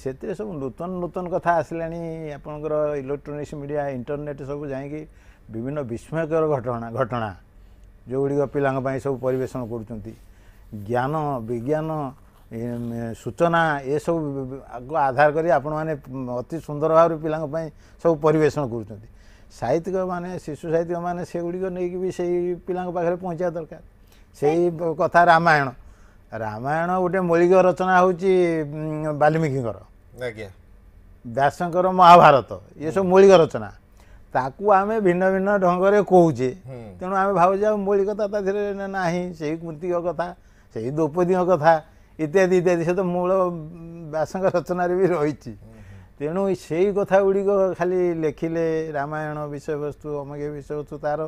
ସେଥିରେ ସବୁ ନୂତନ ନୂତନ କଥା ଆସିଲାଣି ଆପଣଙ୍କର ଇଲେକ୍ଟ୍ରୋନିକ୍ସ ମିଡ଼ିଆ ଇଣ୍ଟରନେଟ୍ ସବୁ ଯାଇକି ବିଭିନ୍ନ ବିସ୍ମୟକର ଘଟଣା ଘଟଣା ଯେଉଁଗୁଡ଼ିକ ପିଲାଙ୍କ ପାଇଁ ସବୁ ପରିବେଷଣ କରୁଛନ୍ତି ଜ୍ଞାନ ବିଜ୍ଞାନ ସୂଚନା ଏସବୁ ଆଧାର କରି ଆପଣମାନେ ଅତି ସୁନ୍ଦର ଭାବରେ ପିଲାଙ୍କ ପାଇଁ ସବୁ ପରିବେଷଣ କରୁଛନ୍ତି ସାହିତ୍ୟିକମାନେ ଶିଶୁ ସାହିତ୍ୟିକମାନେ ସେଗୁଡ଼ିକ ନେଇକି ବି ସେଇ ପିଲାଙ୍କ ପାଖରେ ପହଞ୍ଚିବା ଦରକାର ସେଇ କଥା ରାମାୟଣ ରାମାୟଣ ଗୋଟେ ମୌଳିକ ରଚନା ହେଉଛି ବାଲ୍ମୀକିଙ୍କର ଆଜ୍ଞା ବ୍ୟାସଙ୍କର ମହାଭାରତ ଏସବୁ ମୌଳିକ ରଚନା ତାକୁ ଆମେ ଭିନ୍ନ ଭିନ୍ନ ଢଙ୍ଗରେ କହୁଛେ ତେଣୁ ଆମେ ଭାବୁଛେ ଆଉ ମୌଳିକତା ତା ଦେହରେ ନାହିଁ ସେଇ କୃତିକ କଥା ସେଇ ଦ୍ରୌପଦୀଙ୍କ କଥା ইত্যাদি ইত্যাদি সে তো মূল ବ୍ୟାସଙ୍କ ରଚନାରେ ବି ରହିଛି ତେଣୁ ସେଇ କଥା ଗୁଡ଼ିକ ଖାଲି ଲେଖିଲେ ରାମାୟଣ ବିଷୟବସ୍ତୁ ଅମେକ ବିଷୟବସ୍ତୁ ତା'ର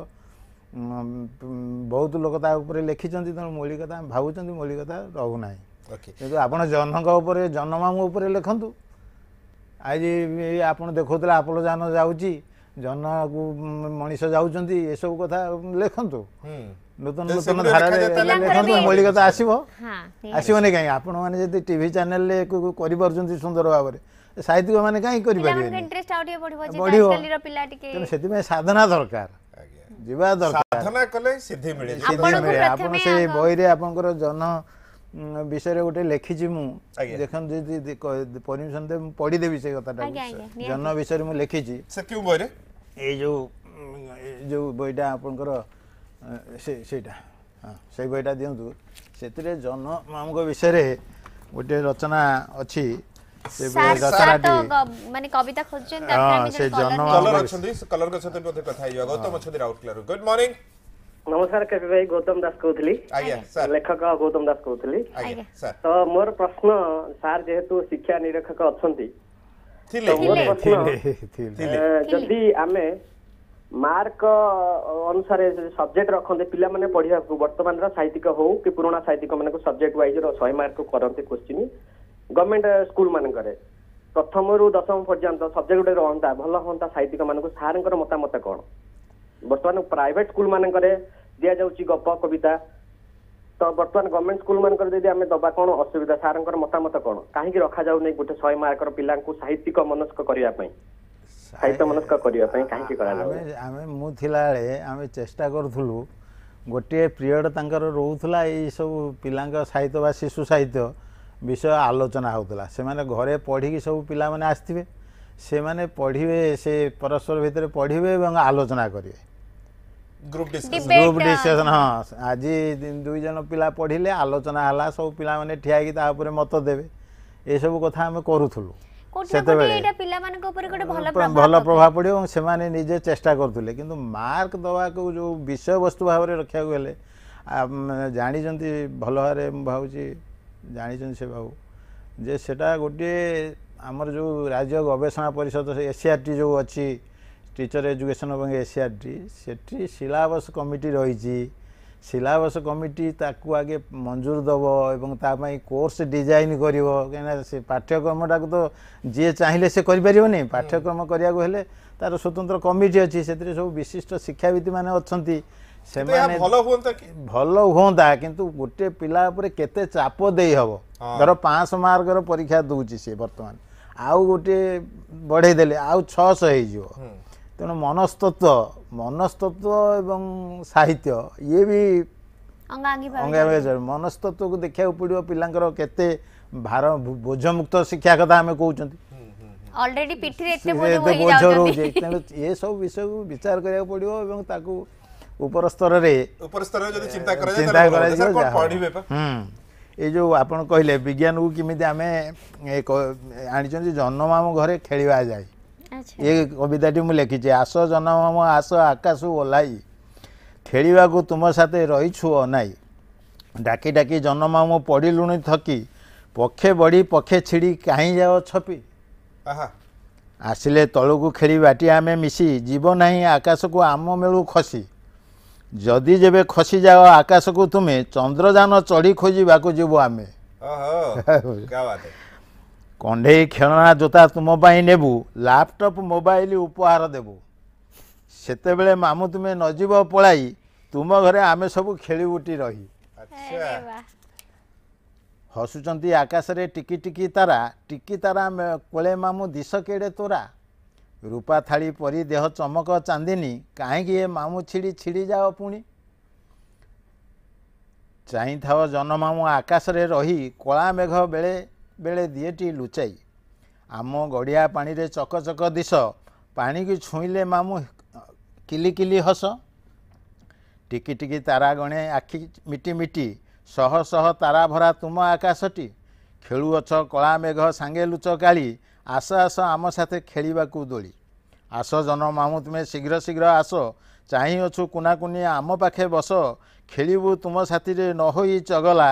ବହୁତ ଲୋକ ତା ଉପରେ ଲେଖିଛନ୍ତି ତେଣୁ ମୌଳିକତା ଭାବୁଛନ୍ତି ମୌଳିକତା ରହୁନାହିଁ କିନ୍ତୁ ଆପଣ ଜହ୍ନଙ୍କ ଉପରେ ଜହ୍ନମାମୁଁ ଉପରେ ଲେଖନ୍ତୁ ଆଜି ଆପଣ ଦେଖାଉଥିଲେ ଆପୋଲ ଯାନ ଯାଉଛି ଜହ୍ନକୁ ମଣିଷ ଯାଉଛନ୍ତି ଏସବୁ କଥା ଲେଖନ୍ତୁ ନୂତନ ନୂତନ ଧାରାରେ ଲେଖନ୍ତୁ ମୌଳିକତା ଆସିବ ଆସିବନି କାହିଁ ଆପଣମାନେ ଯଦି ଟିଭି ଚ୍ୟାନେଲରେ କରିପାରୁଛନ୍ତି ସୁନ୍ଦର ଭାବରେ ସାହିତ୍ୟିକ ମାନେ କାହିଁ କରିପାରିବେ ବଢିବ ସେଥିପାଇଁ ସାଧନା ଦରକାର ଯିବା ଦରକାର କଲେ ସିଦ୍ଧି ମିଳେ ଆପଣ ସେ ବହିରେ ଆପଣଙ୍କର ଜନ ବିଷୟରେ ଗୋଟେ ଲେଖିଛି ମୁଁ ଦେଖନ୍ତୁ ଯଦି ପରମିଶନ ଦେବେ ମୁଁ ପଢିଦେବି ସେ କଥାଟା ଜନ ବିଷୟରେ ମୁଁ ଲେଖିଛି ସେ କେଉଁ ବହିରେ ଏଇ ଯୋଉ ଯୋଉ ବହିଟା ଆପଣଙ୍କର ସେ ସେଇଟା ହଁ ସେଇ ବହିଟା ଦିଅନ୍ତୁ ସେଥିରେ ଜହ୍ନ ବିଷୟରେ ଗୋଟେ ରଚନା ଅଛି ନମସ୍କାର କେବେ ଭାଇ ଗୌତମ ଦାସ କହୁଥିଲି ଲେଖକ ଗୌତମ ଦାସ କହୁଥିଲି ତ ମୋର ପ୍ରଶ୍ନ ସାର୍ ଯେହେତୁ ଶିକ୍ଷା ନିରୀକ୍ଷକ ଅଛନ୍ତି ଯଦି ଆମେ ମାର୍କ ଅନୁସାରେ ସବଜେକ୍ଟ ରଖନ୍ତେ ପିଲାମାନେ ପଢିବାକୁ ବର୍ତ୍ତମାନର ସାହିତ୍ୟିକ ହଉ କି ପୁରୁଣା ସାହିତ୍ୟିକ ମାନଙ୍କୁ ସବଜେକ୍ଟ ୱାଇଜ୍ ଶହେ ମାର୍କ କରନ୍ତି କୋଶ୍ଚିନ୍ ଗଭର୍ଣ୍ଣମେଣ୍ଟ ସ୍କୁଲ ମାନଙ୍କରେ ପ୍ରଥମରୁ ଦଶମ ପର୍ଯ୍ୟନ୍ତ ସବଜେକ୍ଟ ଗୋଟେ ରହନ୍ତା ଭଲ ହୁଅନ୍ତା ସାହିତ୍ୟିକ ମାନଙ୍କୁ ସାର୍ଙ୍କର ମତାମତ କ'ଣ ବର୍ତ୍ତମାନ ପ୍ରାଇଭେଟ୍ ସ୍କୁଲ ମାନଙ୍କରେ ଦିଆଯାଉଛି ଗପ କବିତା ତ ବର୍ତ୍ତମାନ ଗଭର୍ଣ୍ଣମେଣ୍ଟ ସ୍କୁଲ ମାନଙ୍କରେ ଯଦି ଆମେ ଦବା କ'ଣ ଅସୁବିଧା ସାର୍ଙ୍କର ମତାମତ କ'ଣ କାହିଁକି ରଖାଯାଉନି ଗୋଟେ ଶହେ ମାର୍କର ପିଲାଙ୍କୁ ସାହିତ୍ୟିକ ମନସ୍କ କରିବା ପାଇଁ ସାହିତ୍ୟମନସ୍କ କରିବା ପାଇଁ କାହିଁକି କରାଗଲା ଆମେ ମୁଁ ଥିଲାବେଳେ ଆମେ ଚେଷ୍ଟା କରୁଥିଲୁ ଗୋଟିଏ ପିରିୟଡ଼ ତାଙ୍କର ରହୁଥିଲା ଏଇ ସବୁ ପିଲାଙ୍କ ସାହିତ୍ୟ ବା ଶିଶୁ ସାହିତ୍ୟ ବିଷୟ ଆଲୋଚନା ହେଉଥିଲା ସେମାନେ ଘରେ ପଢ଼ିକି ସବୁ ପିଲାମାନେ ଆସିଥିବେ ସେମାନେ ପଢ଼ିବେ ସେ ପରସ୍ପର ଭିତରେ ପଢ଼ିବେ ଏବଂ ଆଲୋଚନା କରିବେ ଗ୍ରୁପ୍ ଡିସ୍କସନ୍ ହଁ ଆଜି ଦୁଇ ଜଣ ପିଲା ପଢ଼ିଲେ ଆଲୋଚନା ହେଲା ସବୁ ପିଲାମାନେ ଠିଆ ହେଇକି ତା ଉପରେ ମତ ଦେବେ ଏସବୁ କଥା ଆମେ କରୁଥିଲୁ এটা ପିଲାମାନଙ୍କ ଉପରେ ଗୋଟେ ଭଲ ପ୍ରଭାବ ଭଲ ପ୍ରଭାବ ପଡ଼ିବ ଏବଂ ସେମାନେ ନିଜେ ଚେଷ୍ଟା କରୁଥିଲେ କିନ୍ତୁ ମାର୍କ ଦେବାକୁ ଯେଉଁ ବିଷୟବସ୍ତୁ ଭାବରେ ରଖିବାକୁ ହେଲେ ଜାଣିଛନ୍ତି ଭଲ ଭାବରେ ମୁଁ ଭାବୁଛି ଜାଣିଛନ୍ତି ସେ ବାବୁ ଯେ ସେଟା ଗୋଟିଏ ଆମର ଯେଉଁ ରାଜ୍ୟ ଗବେଷଣା ପରିଷଦ ଏସିଆର୍ଟି ଯେଉଁ ଅଛି ଟିଚର ଏଜୁକେସନ୍ ଏବଂ ଏସିଆର୍ଟି ସେଠି ସିଲାବସ୍ କମିଟି ରହିଛି ସିଲାବସ୍ କମିଟି ତାକୁ ଆଗେ ମଞ୍ଜୁର ଦେବ ଏବଂ ତା ପାଇଁ କୋର୍ସ ଡିଜାଇନ୍ କରିବ କାହିଁକିନା ସେ ପାଠ୍ୟକ୍ରମଟାକୁ ତ ଯିଏ ଚାହିଁଲେ ସେ କରିପାରିବନି ପାଠ୍ୟକ୍ରମ କରିବାକୁ ହେଲେ ତାର ସ୍ୱତନ୍ତ୍ର କମିଟି ଅଛି ସେଥିରେ ସବୁ ବିଶିଷ୍ଟ ଶିକ୍ଷାବିତ୍ ମାନେ ଅଛନ୍ତି ସେମାନେ ଭଲ ହୁଅନ୍ତା କିନ୍ତୁ ଗୋଟେ ପିଲା ଉପରେ କେତେ ଚାପ ଦେଇହେବ ଧର ପାଞ୍ଚଶହ ମାର୍କର ପରୀକ୍ଷା ଦେଉଛି ସିଏ ବର୍ତ୍ତମାନ ଆଉ ଗୋଟିଏ ବଢ଼େଇ ଦେଲେ ଆଉ ଛଅଶହ ହେଇଯିବ ତେଣୁ ମନସ୍ତତ୍ଵ ମନସ୍ତତ୍ଵ ଏବଂ ସାହିତ୍ୟ ଇଏ ବି ଅଙ୍ଗାଙ୍ଗୀ ମନସ୍ତତ୍ଵକୁ ଦେଖିବାକୁ ପଡ଼ିବ ପିଲାଙ୍କର କେତେ ଭାର ବୋଝମୁକ୍ତ ଶିକ୍ଷା କଥା ଆମେ କହୁଛନ୍ତି ଅଲରେଡି ପିଠିରେ ଏତେ ବୋଝ ରହୁଛି ତେଣୁ ଏସବୁ ବିଷୟକୁ ବିଚାର କରିବାକୁ ପଡ଼ିବ ଏବଂ ତାକୁ ଉପର ସ୍ତରରେ ଉପର ସ୍ତରରେ ଯଦି ଚିନ୍ତା କରାଯିବ ଏ ଯେଉଁ ଆପଣ କହିଲେ ବିଜ୍ଞାନକୁ କେମିତି ଆମେ ଆଣିଛନ୍ତି ଜନ୍ମ ଆମ ଘରେ ଖେଳିବା ଯାଏ ଏ କବିତାଟି ମୁଁ ଲେଖିଛି ଆସ ଜନମାମ ଆସ ଆକାଶ ଓଲାଇ ଖେଳିବାକୁ ତୁମ ସାଥେ ରହିଛୁ ଅନାଇ ଡାକି ଡାକି ଜନମାମୁ ପଡ଼ିଲୁଣି ଥକି ପକ୍ଷେ ବଢ଼ି ପକ୍ଷେ ଛିଡ଼ି କାହିଁ ଯାଅ ଛପି ଆସିଲେ ତଳକୁ ଖେଳି ବାଟି ଆମେ ମିଶି ଯିବ ନାହିଁ ଆକାଶକୁ ଆମ ମେଳୁ ଖସି ଯଦି ଯେବେ ଖସିଯାଅ ଆକାଶକୁ ତୁମେ ଚନ୍ଦ୍ରଯାନ ଚଢ଼ି ଖୋଜିବାକୁ ଯିବୁ ଆମେ କଣ୍ଢେଇ ଖେଳନା ଜୋତା ତୁମ ପାଇଁ ନେବୁ ଲାପଟପ୍ ମୋବାଇଲ ଉପହାର ଦେବୁ ସେତେବେଳେ ମାମୁଁ ତୁମେ ନ ଯିବ ପଳାଇ ତୁମ ଘରେ ଆମେ ସବୁ ଖେଳିବୁଟି ରହି ହସୁଛନ୍ତି ଆକାଶରେ ଟିକି ଟିକି ତାରା ଟିକି ତାରା କୋଳେ ମାମୁଁ ଦିଶ କେଡ଼େ ତୋରା ରୂପା ଥାଳି ପରି ଦେହ ଚମକ ଚାନ୍ଦିନି କାହିଁକି ଏ ମାମୁଁ ଛିଡ଼ି ଛିଡ଼ି ଯାଅ ପୁଣି ଚାହିଁଥାଉ ଜନମାମୁଁ ଆକାଶରେ ରହି କଳା ମେଘ ବେଳେ ବେଳେ ଦିଏଟି ଲୁଚାଇ ଆମ ଗଡ଼ିଆ ପାଣିରେ ଚକଚକ ଦିଶ ପାଣିକି ଛୁଇଁଲେ ମାମୁଁ କିଲିକିଲି ହସ ଟିକି ଟିକି ତାରା ଗଣେ ଆଖି ମିଟି ମିଟି ଶହ ଶହ ତାରା ଭରା ତୁମ ଆକାଶଟି ଖେଳୁଅଛ କଳା ମେଘ ସାଙ୍ଗେ ଲୁଚ କାଳି ଆସ ଆସ ଆମ ସାଥେ ଖେଳିବାକୁ ଦୋଳି ଆସ ଜନ ମାମୁଁ ତୁମେ ଶୀଘ୍ର ଶୀଘ୍ର ଆସ ଚାହିଁଅଛୁ କୁନାକୁନି ଆମ ପାଖେ ବସ ଖେଳିବୁ ତୁମ ସାଥିରେ ନ ହୋଇ ଚଗଲା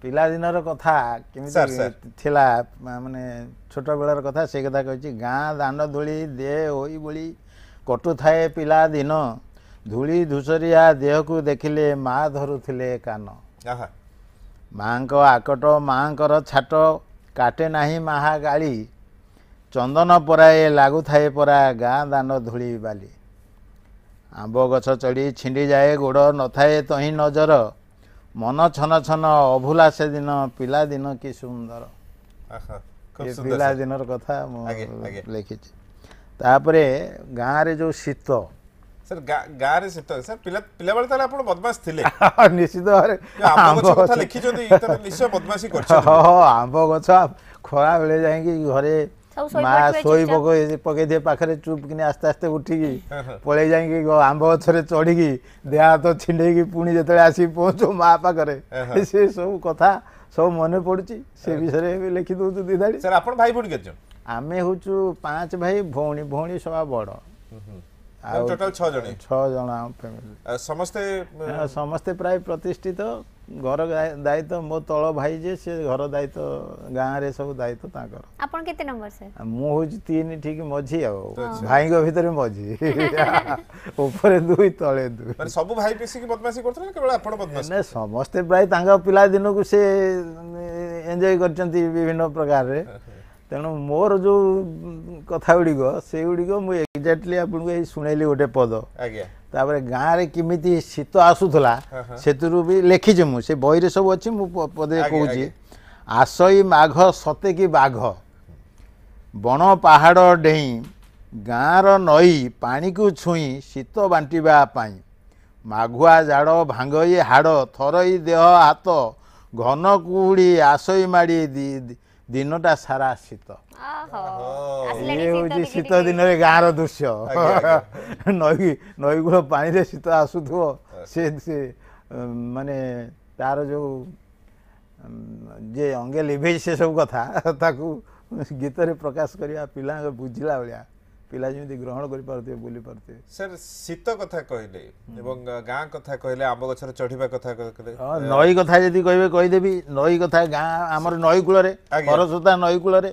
ପିଲାଦିନର କଥା କେମିତି ଥିଲା ମାନେ ଛୋଟବେଳର କଥା ସେ କଥା କହିଛି ଗାଁ ଦାଣ୍ଡ ଧୂଳି ଦେ ହୋଇ ବୋଳି କଟୁଥାଏ ପିଲାଦିନ ଧୂଳି ଧୂସରିଆ ଦେହକୁ ଦେଖିଲେ ମା ଧରୁଥିଲେ କାନ ମାଆଙ୍କ ଆକଟ ମାଆଙ୍କର ଛାଟ କାଟେ ନାହିଁ ମାହା ଗାଳି ଚନ୍ଦନ ପରାଏ ଲାଗୁଥାଏ ପରା ଗାଁ ଦାଣ୍ଡ ଧୂଳି ବାଲି ଆମ୍ବ ଗଛ ଚଢ଼ି ଛିଣ୍ଡିଯାଏ ଗୋଡ଼ ନଥାଏ ତହିଁ ନଜର মন ছন ছন অভুলা সেদিন পিলাদিন কি সুন্দর ପିଲାଦିନର କଥା ମୁଁ ଲେଖିଛି ତାପରେ ଗାଁରେ ଯେଉଁ ଶୀତ ସାର୍ ଗାଁରେ ଶୀତ ସାର୍ ପିଲା ପିଲାବେଳେ ତାହେଲେ ଆପଣ ବଦମାସ ଥିଲେ ନିଶ୍ଚିତ ଭାବରେ ଆମ୍ବ ଗଛ ଲେଖିଛନ୍ତି ନିଶ୍ଚୟ ବଦମାସି କରିଛନ୍ତି ହଁ ଆମ୍ବ ଗଛ ଖରାବେଳେ ଯାଇକି ଘରେ ମା ଶୋଇ ପକେଇ ପକେଇଥିବେ ପାଖରେ ଚୁପ୍ କିନି ଆସ୍ତେ ଆସ୍ତେ ଉଠିକି ପଳେଇ ଯାଇକି ଆମ୍ବ ଗଛରେ ଚଢ଼ିକି ଦେହ ହାତ ଛିଣ୍ଡେଇକି ପୁଣି ଯେତେବେଳେ ଆସିକି ପହଞ୍ଚୁ ମା ପାଖରେ ସେ ସବୁ କଥା ସବୁ ମନେ ପଡ଼ୁଛି ସେ ବିଷୟରେ ବି ଲେଖି ଦେଉଛୁ ଦିଧାଡ଼ି ସାର୍ ଆପଣ ଭାଇ ଭଉଣୀ କେତେ ଜଣ ଆମେ ହେଉଛୁ ପାଞ୍ଚ ଭାଇ ଭଉଣୀ ଭଉଣୀ ସବା ବଡ଼ ଆଉ ଟୋଟାଲ ଛଅ ଜଣ ଛଅ ଜଣ ଆମ ଫ୍ୟାମିଲି ସମସ୍ତେ ସମସ୍ତେ ପ୍ରାୟ ପ୍ରତିଷ୍ଠିତ ଘର ଦାୟିତ୍ୱ ମୋ ତଳ ଭାଇ ଯେ ସେ ଘର ଦାୟିତ୍ୱ ଗାଁରେ ସବୁ ଦାୟିତ୍ୱ ତାଙ୍କର ଆପଣ କେତେ ନମ୍ବର ସାର୍ ମୁଁ ହଉଛି ତିନି ଠିକ ମଝି ଆଉ ଭାଇଙ୍କ ଭିତରେ ମଝି ଉପରେ ଦୁଇ ତଳେ ଦୁଇ ସବୁ ଭାଇ ପିସିକି ବଦମାସି କରୁଥିଲେ କେବଳ ଆପଣ ବଦମାସି ନାଇଁ ସମସ୍ତେ ପ୍ରାୟ ତାଙ୍କ ପିଲାଦିନକୁ ସେ ଏନ୍ଜୟ କରିଛନ୍ତି ବିଭିନ୍ନ ପ୍ରକାରରେ ତେଣୁ ମୋର ଯେଉଁ କଥା ଗୁଡ଼ିକ ସେଗୁଡ଼ିକ ମୁଁ ଏକ୍ଜାକ୍ଟଲି ଆପଣଙ୍କୁ ଏଇ ଶୁଣେଇଲି ଗୋଟେ ପଦ ଆଜ୍ଞା ତାପରେ ଗାଁରେ କେମିତି ଶୀତ ଆସୁଥିଲା ସେଥିରୁ ବି ଲେଖିଛି ମୁଁ ସେ ବହିରେ ସବୁ ଅଛି ମୁଁ ପଦେ କହୁଛି ଆସଇ ମାଘ ସତେ କି ବାଘ ବଣ ପାହାଡ଼ ଡେଇଁ ଗାଁର ନଈ ପାଣିକୁ ଛୁଇଁ ଶୀତ ବାଣ୍ଟିବା ପାଇଁ ମାଘୁଆ ଜାଡ଼ ଭାଙ୍ଗଇ ହାଡ଼ ଥରଇ ଦେହ ହାତ ଘନ କୁହୁଡ଼ି ଆସଇ ମାଡ଼ି ଦି ଦିନଟା ସାରା ଶୀତ ଇଏ ହେଉଛି ଶୀତ ଦିନରେ ଗାଁର ଦୃଶ୍ୟ ନଈ ନଈକୂଳ ପାଣିରେ ଶୀତ ଆସୁଥିବ ସେ ମାନେ ତାର ଯେଉଁ ଯେ ଅଙ୍ଗେ ଲିଭେଇ ସେ ସବୁ କଥା ତାକୁ ଗୀତରେ ପ୍ରକାଶ କରିବା ପିଲାଙ୍କ ବୁଝିଲା ଭଳିଆ ପିଲା ଯେମିତି ଗ୍ରହଣ କରିପାରୁଥିବେ ବୁଲି ପାରୁଥିବେ ସାର୍ ଶୀତ କଥା କହିଲେ ଏବଂ ଗାଁ କଥା କହିଲେ ଆମ୍ବ ଗଛରେ ଚଢ଼ିବା କଥା ହଁ ନଈ କଥା ଯଦି କହିବେ କହିଦେବି ନଈ କଥା ଗାଁ ଆମର ନଈ କୂଳରେ ଭରସୁତା ନଈ କୂଳରେ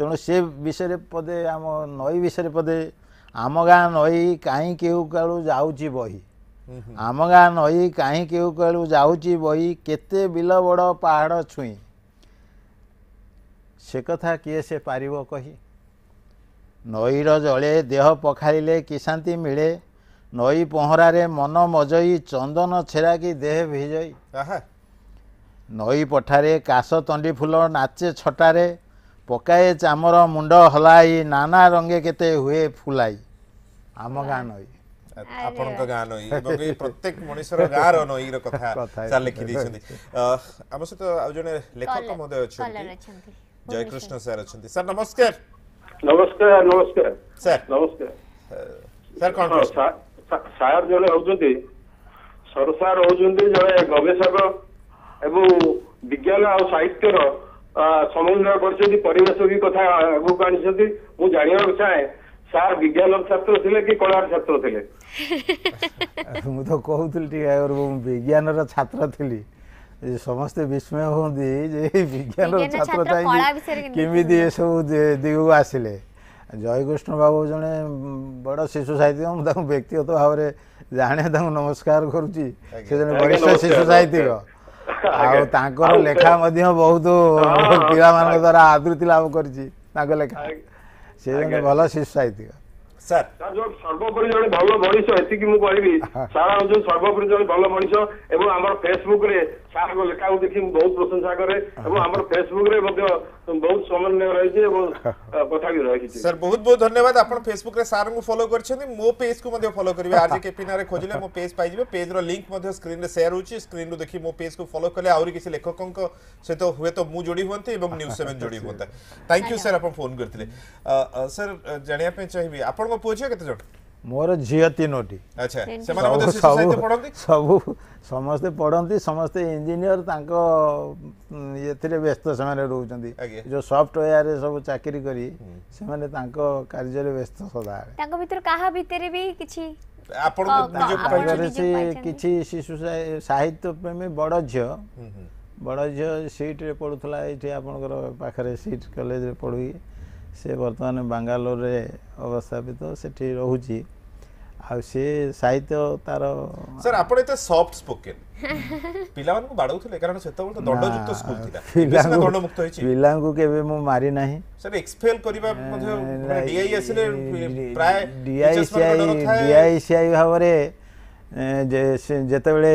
ତେଣୁ ସେ ବିଷୟରେ ପଦେ ଆମ ନଈ ବିଷୟରେ ପଦେ ଆମ ଗାଁ ନଈ କାହିଁ କେଉଁ କାଳୁ ଯାଉଛି ବହି ଆମ ଗାଁ ନଈ କାହିଁ କେଉଁ କାଳୁ ଯାଉଛି ବହି କେତେ ବିଲ ବଡ଼ ପାହାଡ଼ ଛୁଇଁ ସେ କଥା କିଏ ସେ ପାରିବ କହି ନଈର ଜଳେ ଦେହ ପଖାଳିଲେ କି ଶାନ୍ତି ମିଳେ ନଈ ପହଁରାରେ ମନ ମଜଇ ଚନ୍ଦନ ଛେରାକି ଦେହ ଭିଜଇ ନଈ ପଠାରେ କାଶ ତଣ୍ଡି ଫୁଲ ନାଚେ ଛଟାରେ ପକାଏ ଚାମର ମୁଣ୍ଡ ହଲାଇ ନାନା ରଙ୍ଗେ କେତେ ହୁଏ ଫୁଲାଇ ଆମ ଗାଁ ନଈ ଆପଣଙ୍କ ଗାଁ ନଈ ଏବଂ ଏଇ ପ୍ରତ୍ୟେକ ମଣିଷର ଗାଁର ନଈର କଥା ସାର୍ ଲେଖି ଦେଇଛନ୍ତି ଆମ ସହିତ ଆଉ ଜଣେ ଲେଖକ ମଧ୍ୟ ଅଛନ୍ତି ଜୟକୃଷ୍ଣ ସାର୍ ଅଛନ୍ତି ସାର୍ ନମସ୍କାର ନମସ୍କାର ନମସ୍କାର ସାର୍ ନମସ୍କାର ହଉଛନ୍ତି ସର ସାର୍ ହଉଛନ୍ତି ଜଣେ ଗବେଷକ ଏବଂ ବିଜ୍ଞାନ ଆଉ ସାହିତ୍ୟର ସମନ୍ୱୟ କରିଛନ୍ତି ପରିବେଶ କଥା ଆଗକୁ ଆଣିଛନ୍ତି ମୁଁ ଜାଣିବାକୁ ଚାହେଁ ସାର୍ ବିଜ୍ଞାନ ଛାତ୍ର ଥିଲେ କି କଳାର ଛାତ୍ର ଥିଲେ ମୁଁ ତ କହୁଥିଲି ଟିକେ ଆଗରୁ ମୁଁ ବିଜ୍ଞାନର ଛାତ୍ର ଥିଲି ସମସ୍ତେ ବିସ୍ମୟ ହୁଅନ୍ତି ଯେ ଏଇ ବିଜ୍ଞାନର ଛାତ୍ର ଯାଇକି କେମିତି ଏସବୁ ଦିଗକୁ ଆସିଲେ ଜୟକୃଷ୍ଣ ବାବୁ ଜଣେ ବଡ଼ ଶିଶୁ ସାହିତ୍ୟ ମୁଁ ତାଙ୍କୁ ବ୍ୟକ୍ତିଗତ ଭାବରେ ଜାଣେ ତାଙ୍କୁ ନମସ୍କାର କରୁଛି ସେ ଜଣେ ବରିଷ୍ଠ ଶିଶୁ ସାହିତ୍ୟିକ ଆଉ ତାଙ୍କର ଲେଖା ମଧ୍ୟ ବହୁତ ପିଲାମାନଙ୍କ ଦ୍ୱାରା ଆଦୃତି ଲାଭ କରିଛି ତାଙ୍କ ଲେଖା ସେ ଜଣେ ଭଲ ଶିଶୁ ସାହିତ୍ୟିକ ସାର୍ ସର୍ବୋପରି ଜଣେ ଭଲ ମଣିଷ ଏତିକି ମୁଁ କହିବି ସାରା ହଉଛନ୍ତି ସର୍ବୋପରି ଜଣେ ଭଲ ମଣିଷ ଏବଂ ଆମର ଫେସବୁକରେ सार सर बहुत बहुत धन्यवाद आप फेसबुक सार को फलो कर मो पेज को फलो करेंगे आर जी केपी ना खोजे मो पेज पाइज पेज रिंक स्क्रीन में सेयार होती स्क्रीन रू देखिए मो पेज को फलो कले आ किसी लेखकों सहित तो हुए तो मुझ जोड़ी हमें और न्यूज सेवेन जोड़ी हाँ थैंक यू सर आप फोन करते सर जानापी चाहिए आप पुझे कत जो ମୋର ଝିଅ ତିନୋଟି ସବୁ ସମସ୍ତେ ପଢ଼ନ୍ତି ସମସ୍ତେ ଇଞ୍ଜିନିୟର ତାଙ୍କ ଏଥିରେ ବ୍ୟସ୍ତ ସେମାନେ ରହୁଛନ୍ତି ଯୋଉ ସଫ୍ଟୱେୟାରରେ ସବୁ ଚାକିରି କରି ସେମାନେ ତାଙ୍କ କାର୍ଯ୍ୟରେ ବ୍ୟସ୍ତ ସଦାବେଳେ ତାଙ୍କ ଭିତରେ କାହା ଭିତରେ ବି କିଛି କିଛି ଶିଶୁ ସାହିତ୍ୟ ପ୍ରେମୀ ବଡ ଝିଅ ବଡ ଝିଅ ସିଟ୍ ପଢୁଥିଲା ଏଇଠି ଆପଣଙ୍କର ପାଖରେ ସିଟ୍ କଲେଜରେ ପଢୁଇ সে বর্ତ୍ତমানে বাଙ୍ଗାଲୋରରେ ଅବସ୍ଥାପିତ ସେଠି ରହୁଛି ଆଉ ସେ ସାହିତ୍ୟ ତାର ସାର୍ ଆପଣ ଏତେ ସଫ୍ଟ ସ୍ପୋକେନ୍ ପିଲାମାନଙ୍କୁ ବାଡ଼ଉଥିଲେ କାରଣ ସେତେବେଳେ ତ ଦଣ୍ଡଯୁକ୍ତ ସ୍କୁଲ ଥିଲା ପିଲାଙ୍କୁ ଦଣ୍ଡମୁକ୍ତ ହେଇଛି ପିଲାଙ୍କୁ କେବେ ମୁଁ ମାରି ନାହିଁ ସାର୍ ଏକ୍ସଫେଲ୍ କରିବା ମଧ୍ୟ ଡିଆଇ ଆସିଲେ ପ୍ରାୟ ଡିଆଇସିଆଇ ଡିଆଇସିଆଇ ଭାବରେ ଯେତେବେଳେ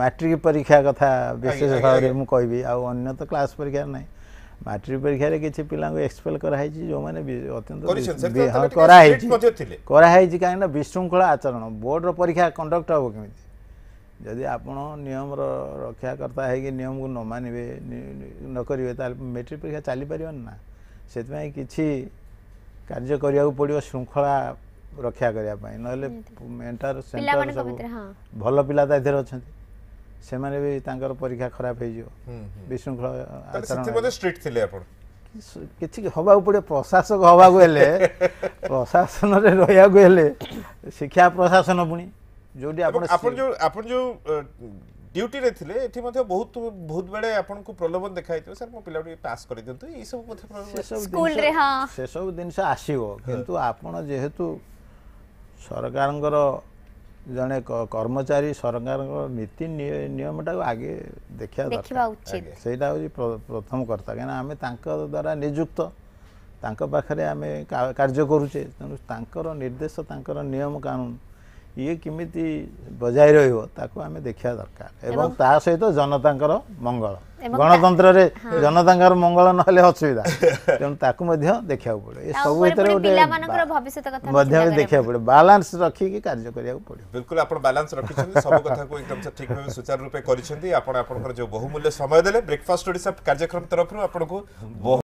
ମାଟ୍ରିକ ପରୀକ୍ଷା କଥା ବିଶେଷ ଭାବରେ ମୁଁ କହିବି ଆଉ ଅନ୍ୟ ତ କ୍ଲାସ୍ ପରୀକ୍ଷା ନାହିଁ ମାଟ୍ରିକ ପରୀକ୍ଷାରେ କିଛି ପିଲାଙ୍କୁ ଏକ୍ସପେଲ୍ କରାହେଇଛି ଯେଉଁମାନେ ଅତ୍ୟନ୍ତ ହଁ କରାହେଇଛି କରାହେଇଛି କାହିଁକିନା ବିଶୃଙ୍ଖଳା ଆଚରଣ ବୋର୍ଡ଼ର ପରୀକ୍ଷା କଣ୍ଡକ୍ଟ ହେବ କେମିତି ଯଦି ଆପଣ ନିୟମର ରକ୍ଷାକର୍ତ୍ତା ହେଇକି ନିୟମକୁ ନ ମାନିବେ ନ କରିବେ ତାହେଲେ ମେଟ୍ରିକ ପରୀକ୍ଷା ଚାଲିପାରିବନି ନା ସେଥିପାଇଁ କିଛି କାର୍ଯ୍ୟ କରିବାକୁ ପଡ଼ିବ ଶୃଙ୍ଖଳା ରକ୍ଷା କରିବା ପାଇଁ ନହେଲେ ମେଣ୍ଟାର ସେଣ୍ଟର ସବୁ ଭଲ ପିଲା ତା ଦେହରେ ଅଛନ୍ତି ସେମାନେ ବି ତାଙ୍କର ପରୀକ୍ଷା ଖରାପ ହେଇଯିବ ବିଶୃଙ୍ଖଳ ଆଚରଣ ଥିଲେ ଆପଣ କିଛି ହବାକୁ ପଡ଼ିବ ପ୍ରଶାସକ ହବାକୁ ହେଲେ ପ୍ରଶାସନରେ ରହିବାକୁ ହେଲେ ଶିକ୍ଷା ପ୍ରଶାସନ ପୁଣି ଯୋଉଠି ଆପଣ ଆପଣ ଯୋଉ ଆପଣ ଯୋଉ ଡ୍ୟୁଟିରେ ଥିଲେ ଏଠି ମଧ୍ୟ ବହୁତ ବହୁତ ବେଳେ ଆପଣଙ୍କୁ ପ୍ରଲୋଭନ ଦେଖାଯାଇଥିବ ସାର୍ ମୋ ପିଲା ଟିକେ ପାସ୍ କରିଦିଅନ୍ତୁ ଏଇସବୁ ମଧ୍ୟ ସେସବୁ ଜିନିଷ ଆସିବ କିନ୍ତୁ ଆପଣ ଯେହେତୁ ସରକାରଙ୍କର ଜଣେ କର୍ମଚାରୀ ସରକାରଙ୍କ ନୀତି ନିୟମଟାକୁ ଆଗେ ଦେଖିବା ଦରକାର ସେଇଟା ହେଉଛି ପ୍ରଥମ କର୍ତ୍ତା କାହିଁକିନା ଆମେ ତାଙ୍କ ଦ୍ୱାରା ନିଯୁକ୍ତ ତାଙ୍କ ପାଖରେ ଆମେ କାର୍ଯ୍ୟ କରୁଛେ ତେଣୁ ତାଙ୍କର ନିର୍ଦ୍ଦେଶ ତାଙ୍କର ନିୟମ କାନୁନ ଇଏ କେମିତି ବଜାୟ ରହିବ ତାକୁ ଆମେ ଦେଖିବା ଦରକାର ଏବଂ ତା ସହିତ ଜନତାଙ୍କର ମଙ୍ଗଳ ଗଣତନ୍ତ୍ରରେ ଜନତାଙ୍କର ମଙ୍ଗଳ ନହେଲେ ଅସୁବିଧା ତେଣୁ ତାକୁ ମଧ୍ୟ ଦେଖିବାକୁ ପଡ଼ିବ ଏ ସବୁ ଭିତରେ ଗୋଟେ ମଧ୍ୟ ଦେଖିବାକୁ ପଡ଼ିବ ବାଲାନ୍ସ ରଖିକି କାର୍ଯ୍ୟ କରିବାକୁ ପଡ଼ିବ ବିଲକୁଲ ଆପଣ ବାଲାନ୍ସ ରଖିଛନ୍ତି ସବୁ କଥାକୁ ଏକଦମ ଠିକ ଭାବେ ସୁଚାରୁ ରୂପେ କରିଛନ୍ତି ଆପଣ ଆପଣଙ୍କର ଯେଉଁ ବହୁମୂଲ୍ୟ ସମୟ ଦେଲେ ବ୍ରେକଫାଷ୍ଟ ଓଡ଼ିଶା କାର୍ଯ୍ୟକ୍ରମ ତରଫରୁ ଆପଣଙ୍କୁ